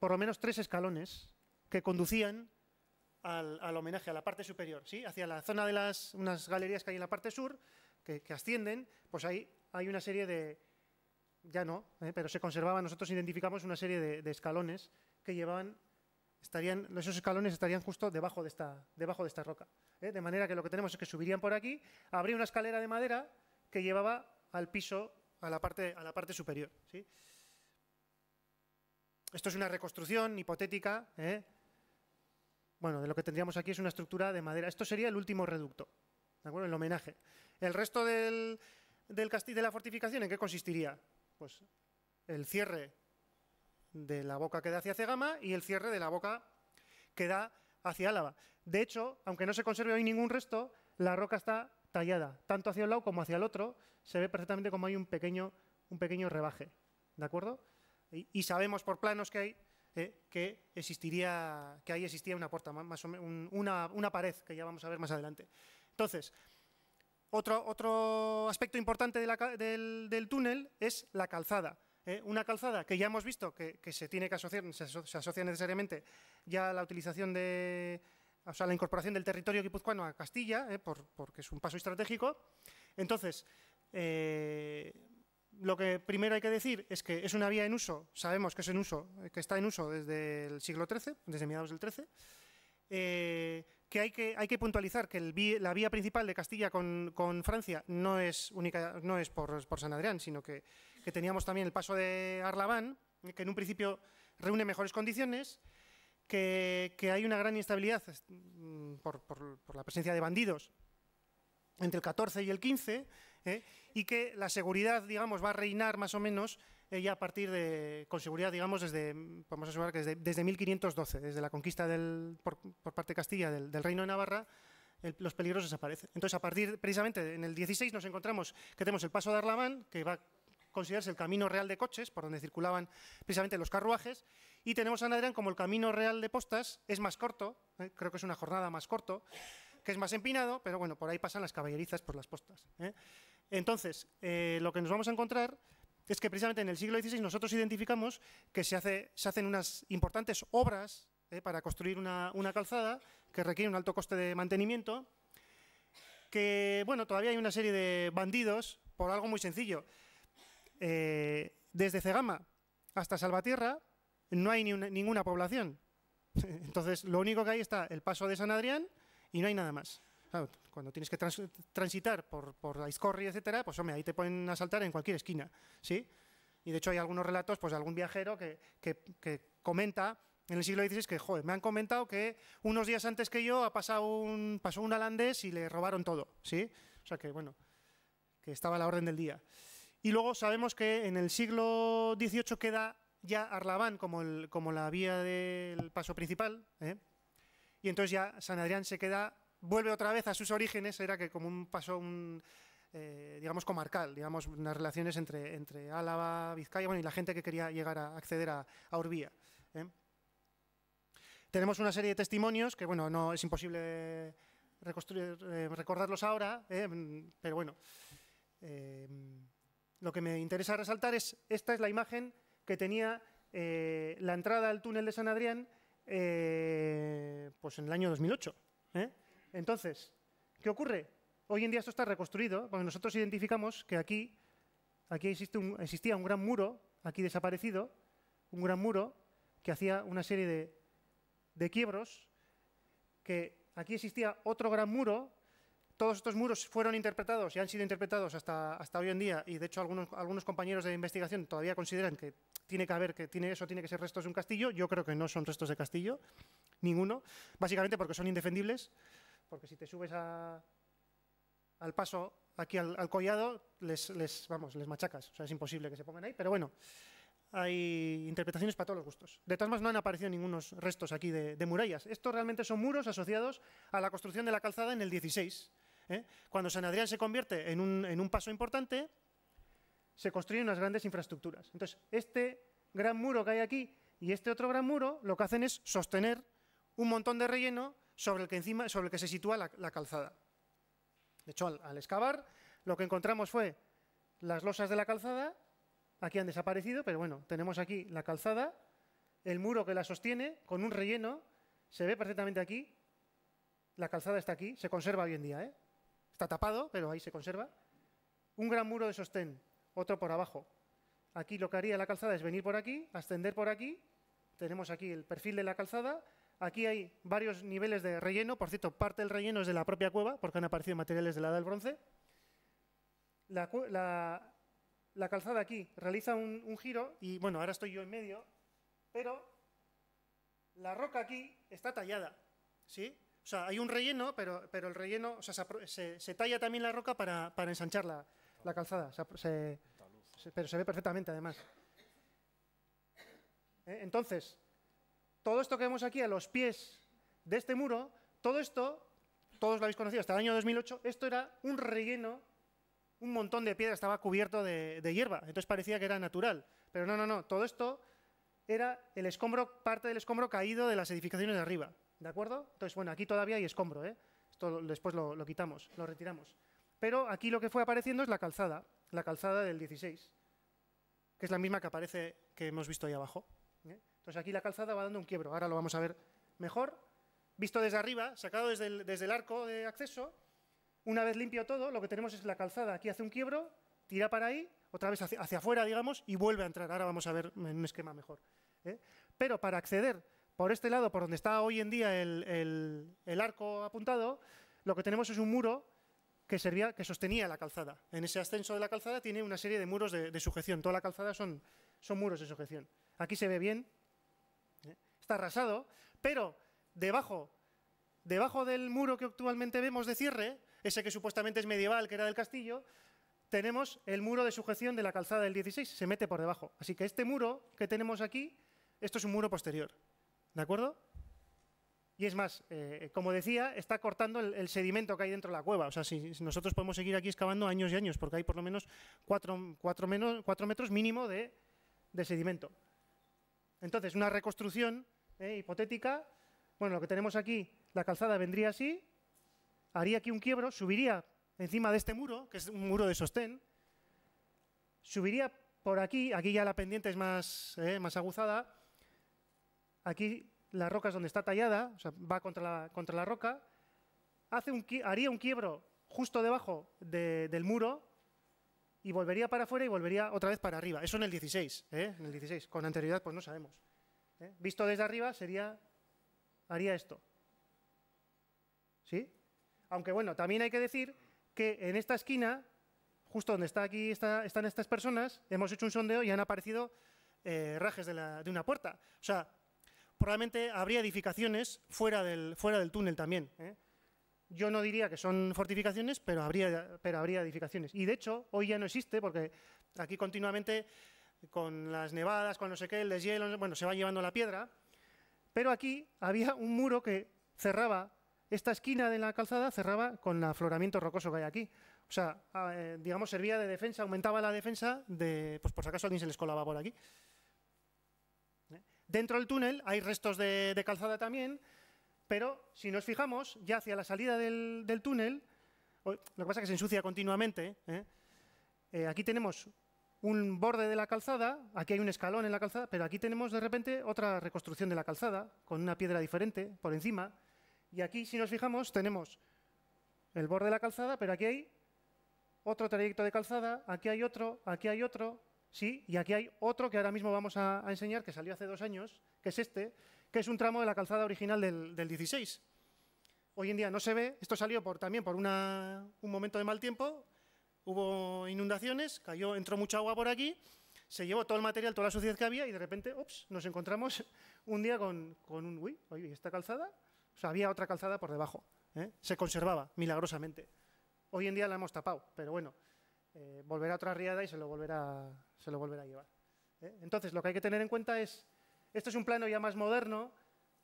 por lo menos tres escalones que conducían al, al, homenaje, a la parte superior, ¿sí? hacia la zona de las unas galerías que hay en la parte sur, que, ascienden, pues ahí hay una serie de, ya no, ¿eh? pero se conservaba, nosotros identificamos una serie de, escalones que llevaban, estarían, esos escalones estarían justo debajo de esta, debajo de esta roca. ¿eh? de manera que lo que tenemos es que subirían por aquí, habría una escalera de madera que llevaba al piso, a la parte, a la parte superior. Esto es una reconstrucción hipotética. ¿eh? Bueno, de lo que tendríamos aquí es una estructura de madera. Esto sería el último reducto. El homenaje. ¿El resto del, castillo de la fortificación en qué consistiría? Pues el cierre de la boca que da hacia Cegama y el cierre de la boca que da hacia Álava. De hecho, aunque no se conserve hoy ningún resto, la roca está tallada, tanto hacia un lado como hacia el otro, se ve perfectamente como hay un pequeño, un pequeño rebaje, ¿de acuerdo? Y, sabemos por planos que hay eh, que existiría, que ahí existía una puerta, más una, una pared que ya vamos a ver más adelante. Entonces, otro, otro aspecto importante del, túnel es la calzada. ¿eh? Una calzada que ya hemos visto que, se tiene que asociar, se, asocia necesariamente ya a la utilización de, la incorporación del territorio guipuzcoano a Castilla, ¿eh? porque es un paso estratégico. Entonces, eh, lo que primero hay que decir es que es una vía en uso, sabemos que es en uso, que está en uso desde el siglo XIII, desde mediados del XIII que hay que, hay que puntualizar que la vía principal de Castilla con, Francia no es, única, no es por, San Adrián, sino que, teníamos también el paso de Arlabán, que en un principio reúne mejores condiciones, que, hay una gran instabilidad mm, por, la presencia de bandidos entre el 14 y el 15, ¿eh? y que la seguridad, digamos, va a reinar más o menos ya a partir de, con seguridad, digamos, desde, podemos que desde, desde 1512, desde la conquista del, por, parte de Castilla del, Reino de Navarra, los peligros desaparecen. Entonces, a partir, precisamente, en el 16 nos encontramos que tenemos el paso de Arlamán, que va a considerarse el camino real de coches, por donde circulaban precisamente los carruajes, y tenemos a Nadrián como el camino real de postas, es más corto, ¿eh? creo que es una jornada más corto, que es más empinado, pero bueno, por ahí pasan las caballerizas por las postas. ¿eh? Entonces, eh, lo que nos vamos a encontrar es que precisamente en el siglo XVI nosotros identificamos que se, hacen unas importantes obras eh, para construir una, calzada que requiere un alto coste de mantenimiento, que bueno, todavía hay una serie de bandidos por algo muy sencillo. Eh, desde Cegama hasta Salvatierra no hay ninguna población. Entonces, lo único que hay está el paso de San Adrián y no hay nada más cuando tienes que transitar por, por la Iscorri, etcétera, pues hombre, ahí te pueden asaltar en cualquier esquina, ¿sí? Y de hecho hay algunos relatos, pues de algún viajero que, que, que comenta en el siglo XVI que, joder, me han comentado que unos días antes que yo ha pasado un, pasó un holandés y le robaron todo, ¿sí? O sea que, bueno, que estaba a la orden del día. Y luego sabemos que en el siglo XVIII queda ya Arlabán como, el, como la vía del paso principal, ¿eh? y entonces ya San Adrián se queda vuelve otra vez a sus orígenes, era que como un paso, un, eh, digamos, comarcal, digamos, unas relaciones entre, entre Álava, Vizcaya, bueno, y la gente que quería llegar a acceder a, Urbía. ¿eh? Tenemos una serie de testimonios que, bueno, no es imposible reconstruir, eh, recordarlos ahora, pero bueno, lo que me interesa resaltar es, esta es la imagen que tenía la entrada al túnel de San Adrián pues en el año 2008. ¿eh? Entonces, ¿qué ocurre? Hoy en día esto está reconstruido, porque nosotros identificamos que aquí, aquí existía un gran muro, aquí desaparecido, un gran muro que hacía una serie de, de quiebros, que aquí existía otro gran muro, todos estos muros fueron interpretados y han sido interpretados hasta, hasta hoy en día, y de hecho algunos, algunos compañeros de investigación todavía consideran que tiene que haber, que tiene, eso tiene que ser restos de un castillo, yo creo que no son restos de castillo, ninguno, básicamente porque son indefendibles porque si te subes al paso, aquí al, collado, les, vamos, les machacas. O sea, es imposible que se pongan ahí, pero bueno, hay interpretaciones para todos los gustos. De todas maneras, no han aparecido ningunos restos aquí de, murallas. Estos realmente son muros asociados a la construcción de la calzada en el 16. ¿eh? Cuando San Adrián se convierte en un, en un paso importante, se construyen unas grandes infraestructuras. Entonces, este gran muro que hay aquí y este otro gran muro lo que hacen es sostener un montón de relleno sobre el que, encima, sobre el que se sitúa la, calzada. De hecho, al, excavar, lo que encontramos fue las losas de la calzada, aquí han desaparecido, pero bueno, tenemos aquí la calzada, el muro que la sostiene con un relleno, se ve perfectamente aquí, la calzada está aquí, se conserva hoy en día, ¿eh? está tapado, pero ahí se conserva, un gran muro de sostén, otro por abajo. Aquí lo que haría la calzada es venir por aquí, ascender por aquí, tenemos aquí el perfil de la calzada, Aquí hay varios niveles de relleno. Por cierto, parte del relleno es de la propia cueva, porque han aparecido materiales de la edad del bronce. La, calzada aquí realiza un, giro y, bueno, ahora estoy yo en medio, pero la roca aquí está tallada, ¿sí? O sea, hay un relleno, pero, pero el relleno, se, talla también la roca para, ensanchar la, calzada, pero se ve perfectamente además. ¿Eh? Entonces, todo esto que vemos aquí a los pies de este muro, todo esto, todos lo habéis conocido hasta el año 2008, esto era un relleno, un montón de piedra, estaba cubierto de, hierba, entonces parecía que era natural. Pero no, no, no, todo esto era el escombro, parte del escombro caído de las edificaciones de arriba, ¿de acuerdo? Entonces, bueno, aquí todavía hay escombro, ¿eh? Esto después lo, quitamos, lo retiramos. Pero aquí lo que fue apareciendo es la calzada, la calzada del 16, que es la misma que aparece que hemos visto ahí abajo. ¿eh? Pues aquí la calzada va dando un quiebro, ahora lo vamos a ver mejor. Visto desde arriba, sacado desde el, arco de acceso, una vez limpio todo, lo que tenemos es la calzada. Aquí hace un quiebro, tira para ahí, otra vez hacia, afuera, digamos, y vuelve a entrar. Ahora vamos a ver un esquema mejor. ¿eh? Pero para acceder por este lado, por donde está hoy en día el, arco apuntado, lo que tenemos es un muro que, servía, que sostenía la calzada. En ese ascenso de la calzada tiene una serie de muros de, sujeción. Toda la calzada son muros de sujeción. Aquí se ve bien está arrasado, pero debajo, debajo del muro que actualmente vemos de cierre, ese que supuestamente es medieval, que era del castillo, tenemos el muro de sujeción de la calzada del 16, se mete por debajo. Así que este muro que tenemos aquí, esto es un muro posterior, ¿de acuerdo? Y es más, eh, como decía, está cortando el, sedimento que hay dentro de la cueva. O sea, si, nosotros podemos seguir aquí excavando años y años, porque hay por lo menos cuatro metros mínimo de sedimento. Entonces, una reconstrucción eh, hipotética, bueno, lo que tenemos aquí, la calzada vendría así, haría aquí un quiebro, subiría encima de este muro, que es un muro de sostén, subiría por aquí, aquí ya la pendiente es más, eh, más aguzada, aquí la roca es donde está tallada, o sea, va contra la, contra la roca, hace un, haría un quiebro justo debajo del muro y volvería para afuera y volvería otra vez para arriba. Eso en el 16, eh, en el 16. Con anterioridad pues no sabemos. ¿eh? Visto desde arriba sería, haría esto. ¿Sí? Aunque bueno, también hay que decir que en esta esquina, justo donde está aquí, están estas personas, hemos hecho un sondeo y han aparecido eh, rajes de, una puerta. O sea, probablemente habría edificaciones fuera del, fuera del túnel también. ¿eh? Yo no diría que son fortificaciones, pero habría, pero habría edificaciones. Y de hecho, hoy ya no existe porque aquí continuamente con las nevadas, con no sé qué, el deshielo, bueno, se va llevando la piedra. Pero aquí había un muro que cerraba esta esquina de la calzada, cerraba con el afloramiento rocoso que hay aquí. O sea, ah, eh, digamos, servía de defensa, aumentaba la defensa de, pues por si acaso alguien se les colaba por aquí. ¿Eh? Dentro del túnel hay restos de, calzada también, pero si nos fijamos, ya hacia la salida del, túnel, lo que pasa es que se ensucia continuamente, ¿eh? aquí tenemos un borde de la calzada, aquí hay un escalón en la calzada, pero aquí tenemos de repente otra reconstrucción de la calzada, con una piedra diferente por encima. Y aquí, si nos fijamos, tenemos el borde de la calzada, pero aquí hay otro trayecto de calzada, aquí hay otro, aquí hay otro, sí, y aquí hay otro que ahora mismo vamos a, enseñar, que salió hace dos años, que es este, que es un tramo de la calzada original del, del 16. Hoy en día no se ve, esto salió por, también por un momento de mal tiempo, hubo inundaciones, cayó, entró mucha agua por aquí, se llevó todo el material, toda la suciedad que había y de repente, ops, nos encontramos un día con, un, uy, ¿esta calzada? O sea, había otra calzada por debajo. ¿eh? Se conservaba, milagrosamente. Hoy en día la hemos tapado, pero bueno, eh, volverá otra riada y se lo volverá, a llevar. ¿eh? Entonces, lo que hay que tener en cuenta es, esto es un plano ya más moderno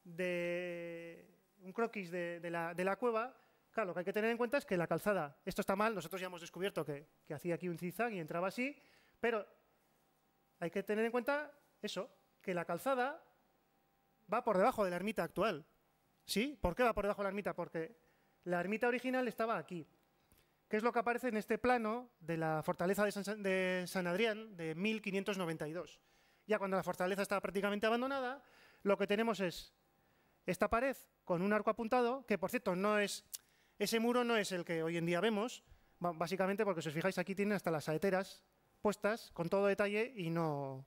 de un croquis de la cueva, Claro, lo que hay que tener en cuenta es que la calzada, esto está mal, nosotros ya hemos descubierto que, hacía aquí un zigzag y entraba así, pero hay que tener en cuenta eso, que la calzada va por debajo de la ermita actual. ¿Sí? ¿Por qué va por debajo de la ermita? Porque la ermita original estaba aquí. ¿Qué es lo que aparece en este plano de la fortaleza de San, de San Adrián de 1592? Ya cuando la fortaleza estaba prácticamente abandonada, lo que tenemos es esta pared con un arco apuntado, que por cierto no es ese muro no es el que hoy en día vemos, básicamente porque si os fijáis aquí tienen hasta las saeteras puestas con todo detalle y no,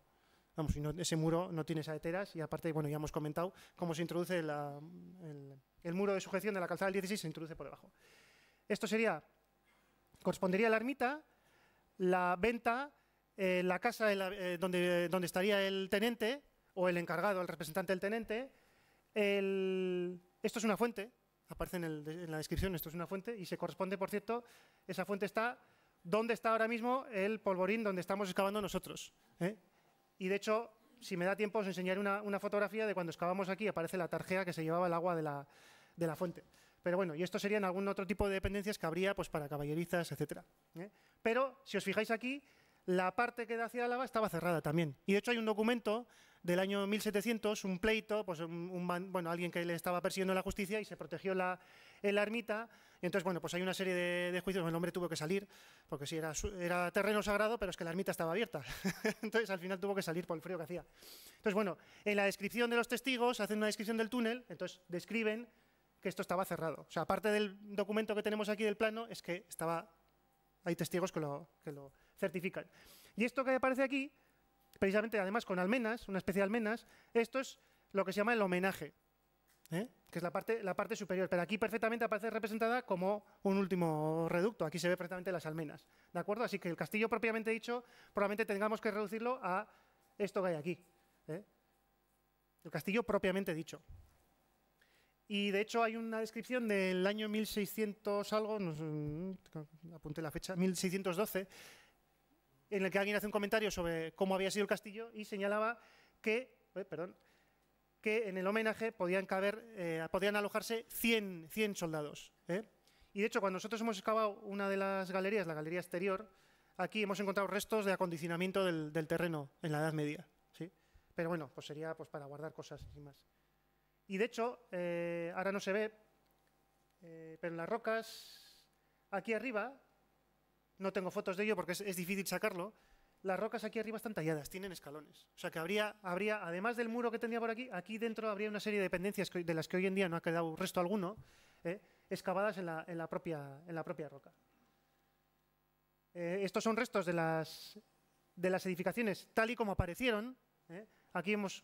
vamos, y ese muro no tiene saeteras y aparte, bueno, ya hemos comentado cómo se introduce el, muro de sujeción de la calzada del 16, se introduce por debajo. Esto sería, correspondería a la ermita, la venta, eh, la casa eh, donde, donde estaría el tenente o el encargado, el representante del tenente, esto es una fuente, aparece en, la descripción, esto es una fuente, y se corresponde, por cierto, esa fuente está donde está ahora mismo el polvorín donde estamos excavando nosotros. ¿eh? Y de hecho, si me da tiempo, os enseñaré una, fotografía de cuando excavamos aquí, aparece la tarjea que se llevaba el agua de la, de la fuente. Pero bueno, y esto serían algún otro tipo de dependencias que habría pues, para caballerizas, etc. ¿eh? Pero si os fijáis aquí, la parte que da hacia lava estaba cerrada también. Y de hecho hay un documento del año 1700, un pleito, pues un, bueno, alguien que le estaba persiguiendo la justicia y se protegió la, la ermita. Y entonces, bueno, pues hay una serie de, juicios. El hombre tuvo que salir, porque sí, era, era terreno sagrado, pero es que la ermita estaba abierta. entonces, al final tuvo que salir por el frío que hacía. Entonces, bueno, en la descripción de los testigos hacen una descripción del túnel, entonces describen que esto estaba cerrado. O sea, aparte del documento que tenemos aquí del plano, es que estaba... Hay testigos lo, que lo certifican. Y esto que aparece aquí, precisamente además con almenas, una especie de almenas, esto es lo que se llama el homenaje, ¿eh? que es la parte, la parte superior, pero aquí perfectamente aparece representada como un último reducto, aquí se ve perfectamente las almenas, ¿de acuerdo? Así que el castillo propiamente dicho, probablemente tengamos que reducirlo a esto que hay aquí, ¿eh? el castillo propiamente dicho. Y de hecho hay una descripción del año 1600 algo, mm, apunté la fecha, 1612, en el que alguien hace un comentario sobre cómo había sido el castillo y señalaba que, eh, perdón, que en el homenaje podían caber, eh, podían alojarse 100, 100 soldados. ¿eh? Y de hecho, cuando nosotros hemos excavado una de las galerías, la galería exterior, aquí hemos encontrado restos de acondicionamiento del, del terreno en la Edad Media. ¿sí? Pero bueno, pues sería pues, para guardar cosas y más. Y de hecho, ahora no se ve, pero en las rocas, aquí arriba, no tengo fotos de ello porque es, difícil sacarlo, las rocas aquí arriba están talladas, tienen escalones. O sea que habría, habría, además del muro que tenía por aquí, aquí dentro habría una serie de dependencias de las que hoy en día no ha quedado resto alguno, eh, excavadas en la, propia, en la propia roca. Eh, estos son restos de las, de las edificaciones tal y como aparecieron. Eh. Aquí vemos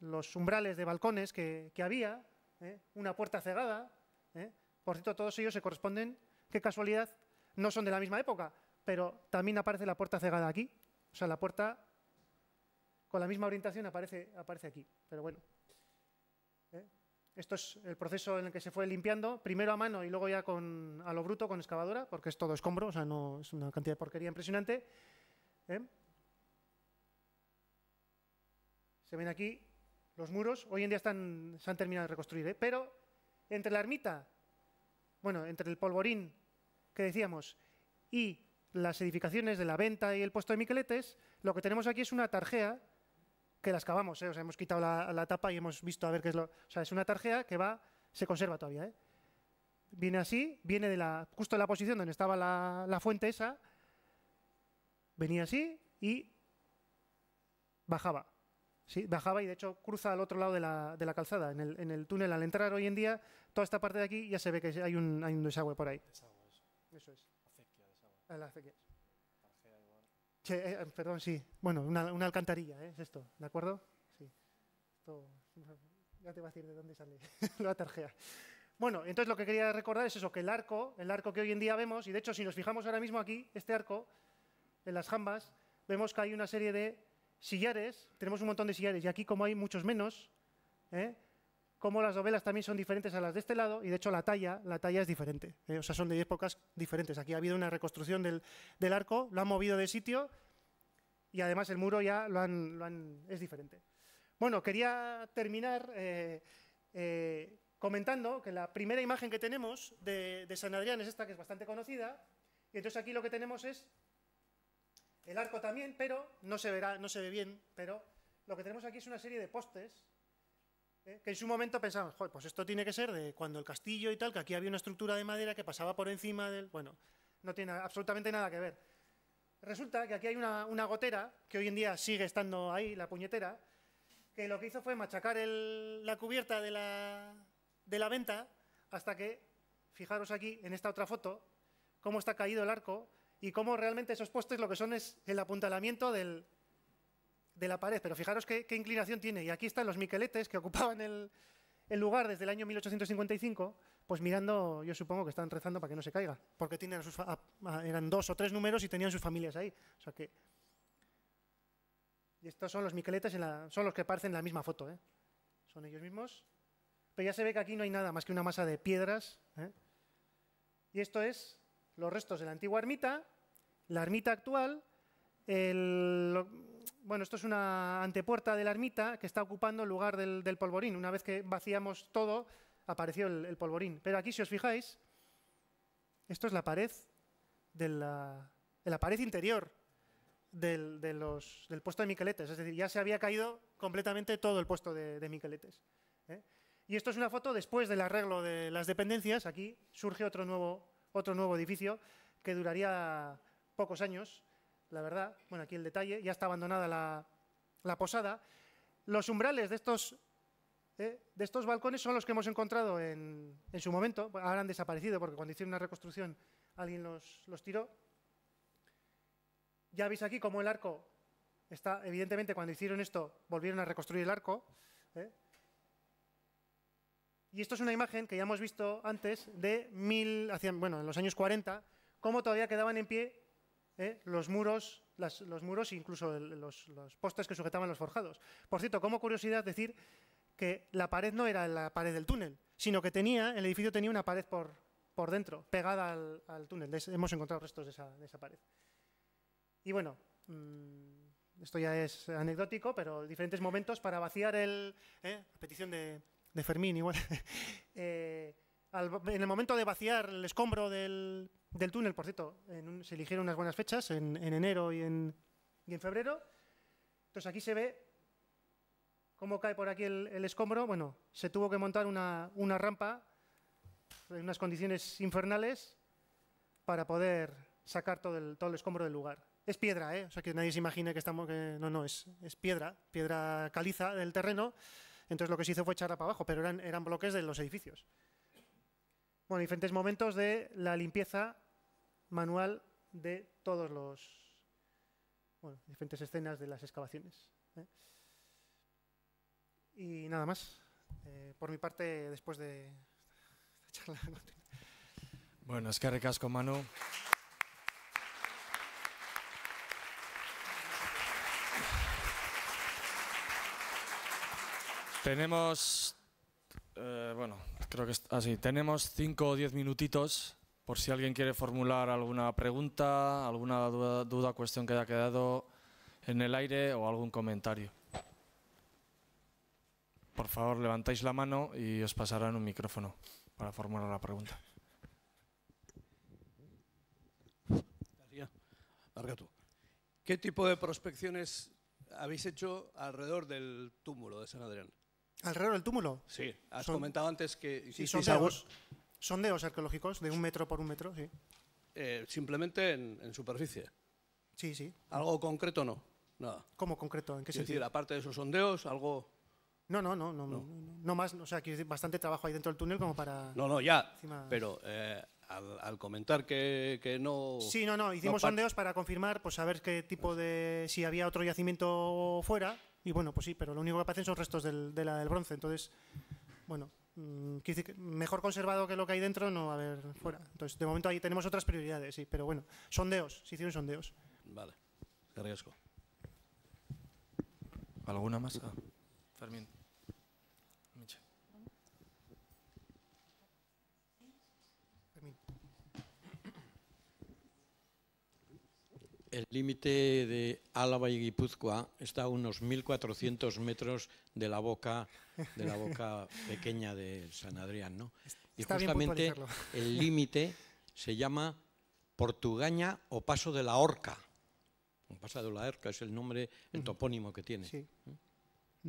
los umbrales de balcones que, que había, una puerta cegada. Por cierto, todos ellos se corresponden, qué casualidad, no son de la misma época, pero también aparece la puerta cegada aquí. O sea, la puerta con la misma orientación aparece, aparece aquí. Pero bueno. ¿eh? Esto es el proceso en el que se fue limpiando, primero a mano y luego ya con, a lo bruto, con excavadora, porque es todo escombro, o sea, no, es una cantidad de porquería impresionante. ¿eh? Se ven aquí los muros, hoy en día están, se han terminado de reconstruir, ¿eh? pero entre la ermita, bueno, entre el polvorín que decíamos y las edificaciones de la venta y el puesto de Miqueletes, lo que tenemos aquí es una tarjea que las cavamos, ¿eh? hemos quitado la, tapa y hemos visto a ver qué es lo... O sea, es una tarjea que va, se conserva todavía, ¿eh? Viene así, viene de la, justo de la posición donde estaba la, fuente esa, venía así y bajaba. bajaba y de hecho cruza al otro lado de la, calzada, en el, túnel. Al entrar hoy en día, toda esta parte de aquí ya se ve que hay un, hay un desagüe por ahí. Eso es. Acequia de agua. La eh, eh, perdón, sí. Bueno, una, alcantarilla, ¿eh? es esto, ¿de acuerdo? Sí. ya te voy a decir de dónde sale la tarjea. Bueno, entonces lo que quería recordar es eso, que el arco, el arco que hoy en día vemos, y de hecho si nos fijamos ahora mismo aquí, este arco, en las jambas, vemos que hay una serie de sillares, tenemos un montón de sillares, y aquí como hay muchos menos, ¿eh? cómo las novelas también son diferentes a las de este lado y de hecho la talla, la talla es diferente. Eh, o sea, son de épocas diferentes. Aquí ha habido una reconstrucción del, arco, lo han movido de sitio y además el muro ya lo han, es diferente. Bueno, quería terminar eh, eh, comentando que la primera imagen que tenemos de, de San Adrián es esta que es bastante conocida y entonces aquí lo que tenemos es el arco también, pero no se verá, no se ve bien, pero lo que tenemos aquí es una serie de postes ¿eh? Que en su momento pensamos, pues esto tiene que ser de cuando el castillo y tal, que aquí había una estructura de madera que pasaba por encima del... Bueno, no tiene absolutamente nada que ver. Resulta que aquí hay una, gotera, que hoy en día sigue estando ahí, la puñetera, que lo que hizo fue machacar la cubierta de la, de la venta hasta que, fijaros aquí en esta otra foto, cómo está caído el arco y cómo realmente esos postes lo que son es el apuntalamiento del, de la pared, pero fijaros qué, inclinación tiene. Y aquí están los miqueletes que ocupaban el, lugar desde el año 1855, pues mirando, yo supongo que están rezando para que no se caiga, porque tienen eran dos o tres números y tenían sus familias ahí. Y estos son los miqueletes, son los que aparecen en la misma foto. ¿eh? Son ellos mismos. Pero ya se ve que aquí no hay nada más que una masa de piedras. ¿eh? Y esto es los restos de la antigua ermita, la ermita actual, el, bueno, esto es una antepuerta de la ermita que está ocupando el lugar del, polvorín. Una vez que vaciamos todo, apareció el, polvorín. Pero aquí, si os fijáis, esto es la pared, de la, pared interior del, puesto de Miqueletes. Es decir, ya se había caído completamente todo el puesto de, Miqueletes. ¿eh? Y esto es una foto después del arreglo de las dependencias. Aquí surge otro nuevo, otro nuevo edificio que duraría pocos años la verdad, bueno, aquí el detalle, ya está abandonada la, posada. Los umbrales de estos, eh, de estos balcones son los que hemos encontrado en, su momento, ahora han desaparecido porque cuando hicieron una reconstrucción alguien los, tiró. Ya veis aquí cómo el arco está, evidentemente cuando hicieron esto volvieron a reconstruir el arco. Eh. Y esto es una imagen que ya hemos visto antes de mil, bueno, en los años 40, cómo todavía quedaban en pie ¿eh? los muros, los muros e incluso los, postes que sujetaban los forjados. Por cierto, como curiosidad decir que la pared no era la pared del túnel, sino que tenía, el edificio tenía una pared por, por dentro, pegada al, túnel. hemos encontrado restos de esa, pared. Y bueno, mm, esto ya es anecdótico, pero diferentes momentos para vaciar el... ¿eh? A petición de, Fermín, igual. Eh, en el momento de vaciar el escombro del, túnel, por cierto, se eligieron unas buenas fechas, en, enero y en, febrero. Entonces aquí se ve cómo cae por aquí el, escombro. Bueno, se tuvo que montar una, una rampa en unas condiciones infernales para poder sacar todo el, todo el escombro del lugar. Es piedra, ¿eh? o sea que nadie se imagine que estamos... Que, no, no, es, es piedra, piedra caliza del terreno. Entonces lo que se hizo fue echarla para abajo, pero eran, eran bloques de los edificios. Bueno, diferentes momentos de la limpieza manual de todos los... Bueno, diferentes escenas de las excavaciones. ¿eh? Y nada más. Eh, por mi parte, después de esta charla... Bueno, es que recasco, Manu. Tenemos, eh, bueno, Creo que así. Tenemos cinco o diez minutitos por si alguien quiere formular alguna pregunta, alguna duda, duda, cuestión que haya quedado en el aire o algún comentario. Por favor, levantáis la mano y os pasarán un micrófono para formular la pregunta. ¿Qué tipo de prospecciones habéis hecho alrededor del túmulo de San Adrián? ¿Alrededor del túmulo? Sí, has comentado antes que... Sí, sondeos, sondeos arqueológicos de un metro por un metro, sí. Eh, simplemente en, superficie. Sí, sí. ¿Algo concreto no? Nada. ¿Cómo concreto? ¿En qué sentido? Decir, aparte de esos sondeos, algo... No, no, no, no, no, no más, o sea, que bastante trabajo ahí dentro del túnel como para... No, no, ya, pero eh, al, comentar que, que, no... Sí, no, no, hicimos sondeos para confirmar, pues saber qué tipo de... si había otro yacimiento fuera, y bueno, pues sí, pero lo único que aparecen son restos del, de la del bronce. Entonces, bueno, mm, mejor conservado que lo que hay dentro, no va a haber fuera. Entonces, de momento ahí tenemos otras prioridades, sí, pero bueno, sondeos, se hicieron sondeos. Vale, qué riesgo. ¿Alguna más? Fermín. El límite de Álava y Guipúzcoa está a unos 1.400 metros de la boca, de la boca pequeña de San Adrián. ¿no? Y justamente el límite se llama Portugaña o Paso de la Orca. Un paso de la Orca es el nombre, el topónimo que tiene. ¿Mm?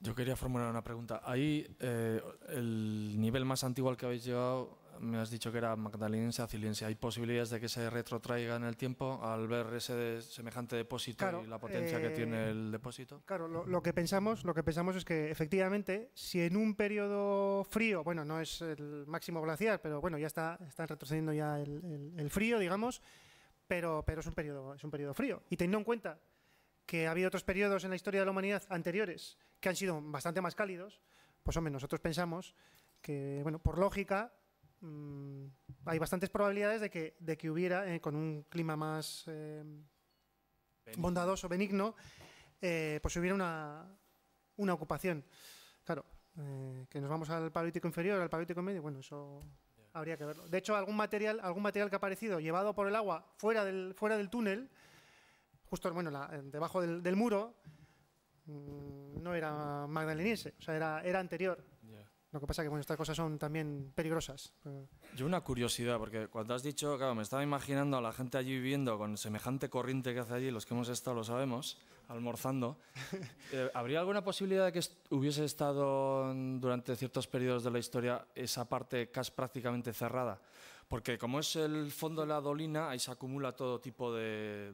Yo quería formular una pregunta. Ahí eh, el nivel más antiguo al que habéis llegado me has dicho que era magdalense acilense. ¿Hay posibilidades de que se retrotraiga en el tiempo al ver ese semejante depósito y la potencia que tiene eh, el depósito? Claro, lo, que pensamos, lo que pensamos es que efectivamente, si en un periodo frío, bueno, no es el máximo glaciar, pero bueno, ya está, está retrocediendo ya el, el, frío, digamos, pero, pero es, un periodo, es un periodo frío. Y teniendo en cuenta que ha habido otros periodos en la historia de la humanidad anteriores que han sido bastante más cálidos, pues hombre, nosotros pensamos que, bueno, por lógica, Mm, hay bastantes probabilidades de que, de que hubiera, eh, con un clima más eh, bondadoso, benigno, eh, pues hubiera una, ocupación. Claro, que nos vamos al paleolítico inferior, al paleolítico medio, bueno, eso habría que verlo. De hecho, algún material, algún material que ha aparecido llevado por el agua fuera del, fuera del túnel, justo bueno, debajo del, muro, mm, no era magdaleniense, o sea, era, era anterior. Lo que pasa que estas cosas son también peligrosas. Yo una curiosidad, porque cuando has dicho, claro, me estaba imaginando a la gente allí viviendo con semejante corriente que hace allí, los que hemos estado lo sabemos, almorzando. Eh, ¿Habría alguna posibilidad de que hubiese estado durante ciertos periodos de la historia esa parte casi prácticamente cerrada? Porque como es el fondo de la dolina, ahí se acumula todo tipo de,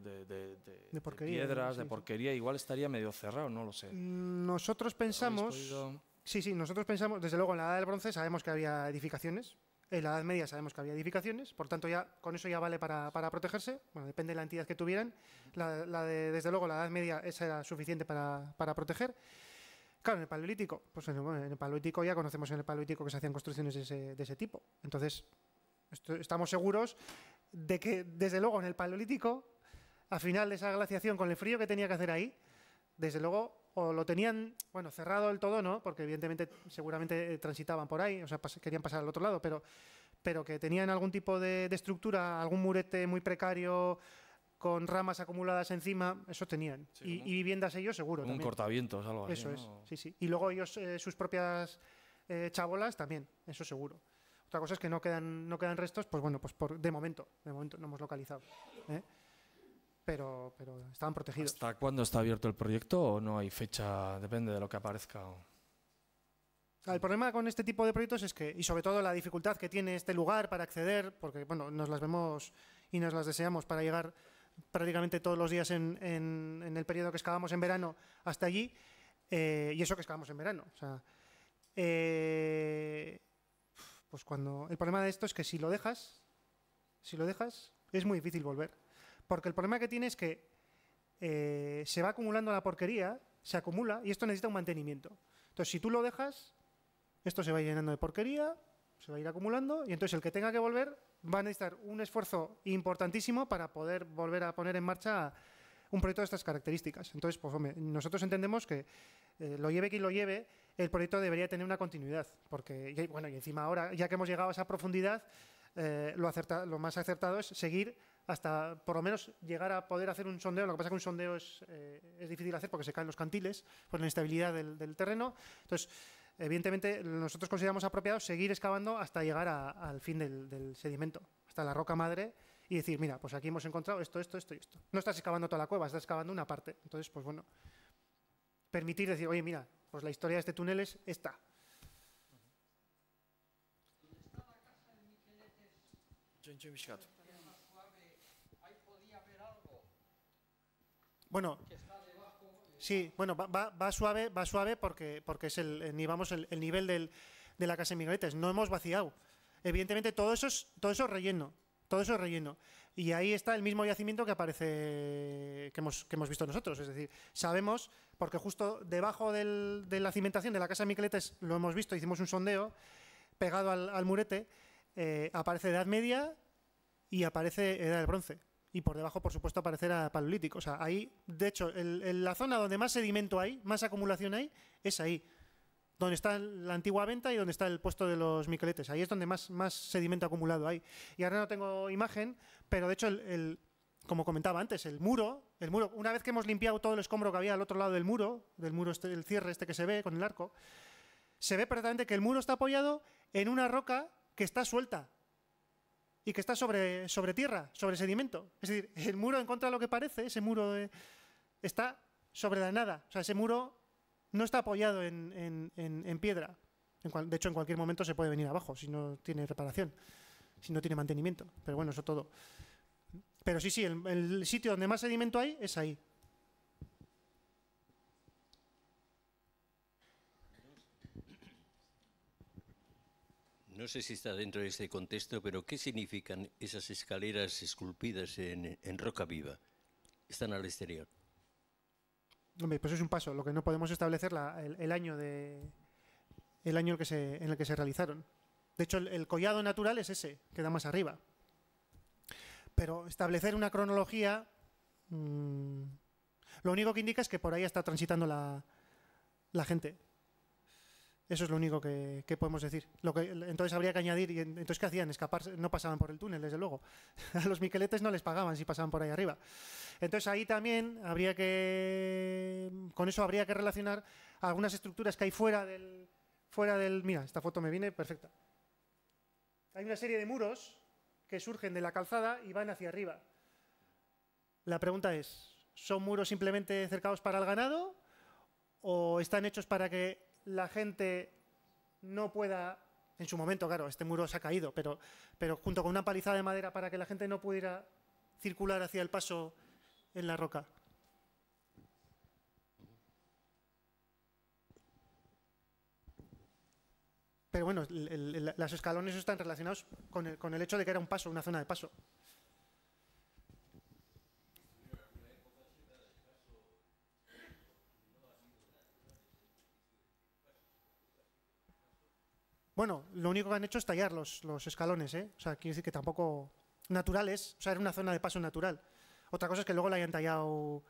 piedras, de porquería. Igual estaría medio cerrado, no lo sé. Mm, nosotros pensamos Sí, sí, nosotros pensamos, desde luego en la Edad del Bronce sabemos que había edificaciones, en la Edad Media sabemos que había edificaciones, por tanto ya con eso ya vale para, protegerse, bueno, depende de la entidad que tuvieran, desde luego la Edad Media esa era suficiente para, proteger. Claro, en el Paleolítico, pues en el, Paleolítico ya conocemos en el Paleolítico que se hacían construcciones de ese, tipo, entonces estamos seguros de que desde luego en el Paleolítico, al final de esa glaciación con el frío que tenía que hacer ahí, desde luego o lo tenían, bueno, cerrado del todo, ¿no? Porque evidentemente seguramente eh, transitaban por ahí, o sea, querían pasar al otro lado, pero, pero que tenían algún tipo de, estructura, algún murete muy precario con ramas acumuladas encima, eso tenían. y, viviendas ellos seguro. Un también. cortavientos, algo así. Eso es, sí, sí. Y luego ellos, eh, sus propias eh, chabolas también, eso seguro. Otra cosa es que no quedan, no quedan restos, pues bueno, pues por, de momento, de momento no hemos localizado. ¿eh? pero, estaban protegidos. ¿Hasta cuándo está abierto el proyecto o no hay fecha? Depende de lo que aparezca. El problema con este tipo de proyectos es que, y sobre todo la dificultad que tiene este lugar para acceder, porque bueno, nos las vemos y nos las deseamos para llegar prácticamente todos los días en, el periodo que excavamos en verano hasta allí, eh, y eso que excavamos en verano. Eh, pues cuando. El problema de esto es que si lo dejas, si lo dejas, es muy difícil volver. Porque el problema que tiene es que eh, se va acumulando la porquería, se acumula y esto necesita un mantenimiento. Entonces, si tú lo dejas, esto se va llenando de porquería, se va a ir acumulando y entonces el que tenga que volver va a necesitar un esfuerzo importantísimo para poder volver a poner en marcha un proyecto de estas características. Entonces, pues, nosotros entendemos que eh, lo lleve quien lo lleve, el proyecto debería tener una continuidad, porque bueno, y encima ahora, ya que hemos llegado a esa profundidad, eh, lo más acertado es seguir hasta por lo menos llegar a poder hacer un sondeo. Lo que pasa es que un sondeo es, eh, es difícil hacer porque se caen los cantiles por la inestabilidad del, del terreno. Entonces, evidentemente, nosotros consideramos apropiado seguir excavando hasta llegar al fin del, sedimento, hasta la roca madre y decir, mira, pues aquí hemos encontrado esto, esto, esto y esto. No estás excavando toda la cueva, estás excavando una parte. Entonces, pues bueno, permitir decir, oye, mira, pues la historia de este túnel es esta. ¿Dónde está casa de Bueno, sí, bueno, va, suave, va suave porque, porque es el, eh, vamos, el, nivel de la casa de migretes. No hemos vaciado. Evidentemente, todo eso es, todo eso relleno. Todo eso relleno. Y ahí está el mismo yacimiento que aparece que hemos, visto nosotros. Es decir, sabemos, porque justo debajo de la cimentación de la casa de Micletes lo hemos visto, hicimos un sondeo pegado al, murete, eh, aparece Edad Media y aparece Edad del Bronce y por debajo, por supuesto, aparecerá paleolítico. O sea, ahí, de hecho, el, la zona donde más sedimento hay, más acumulación hay, es ahí. Donde está la antigua venta y donde está el puesto de los miqueletes. Ahí es donde más, más sedimento acumulado hay. Y ahora no tengo imagen, pero de hecho, el, el como comentaba antes, el muro, el muro, una vez que hemos limpiado todo el escombro que había al otro lado del muro, del muro este, el cierre este que se ve con el arco, se ve perfectamente que el muro está apoyado en una roca que está suelta y que está sobre, sobre tierra, sobre sedimento. Es decir, el muro, en contra de lo que parece, ese muro está sobre la nada. O sea, ese muro no está apoyado en, en, en, piedra. de hecho, en cualquier momento se puede venir abajo si no tiene reparación, si no tiene mantenimiento. Pero bueno, eso todo. Pero sí, sí, el sitio donde más sedimento hay es ahí. No sé si está dentro de ese contexto, pero ¿qué significan esas escaleras esculpidas en, roca viva? Están al exterior. Hombre, pues es un paso. Lo que no podemos establecer es el, año en el que se realizaron. De hecho, el, collado natural es ese, queda más arriba. Pero establecer una cronología, mm, lo único que indica es que por ahí está transitando la, la gente. Eso es lo único que, podemos decir. Lo que, entonces habría que añadir, y entonces ¿qué hacían? Escaparse, no pasaban por el túnel, desde luego. A los miqueletes no les pagaban si pasaban por ahí arriba. Entonces ahí también habría que, con eso habría que relacionar algunas estructuras que hay fuera del, fuera del, mira, esta foto me viene perfecta. Hay una serie de muros que surgen de la calzada y van hacia arriba. La pregunta es, ¿son muros simplemente cercados para el ganado o están hechos para que la gente no pueda, en su momento, claro, este muro se ha caído, pero, pero junto con una palizada de madera para que la gente no pudiera circular hacia el paso en la roca. Pero bueno, los escalones están relacionados con el, con el hecho de que era un paso, una zona de paso. Bueno, lo único que han hecho es tallar los, escalones, ¿eh? O sea, quiere decir que tampoco naturales, o sea, era una zona de paso natural. Otra cosa es que luego le hayan tallado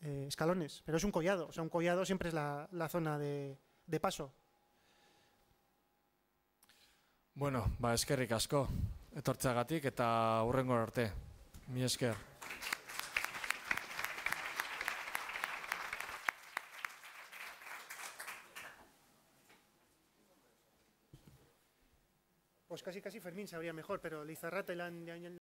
eh, escalones, pero es un collado, o sea, un collado siempre es la, zona de, paso. Bueno, va, ba, eskerrik asko, que eta arte. Mi esker. pues casi casi Fermín sabría mejor, pero Lizarrata el año.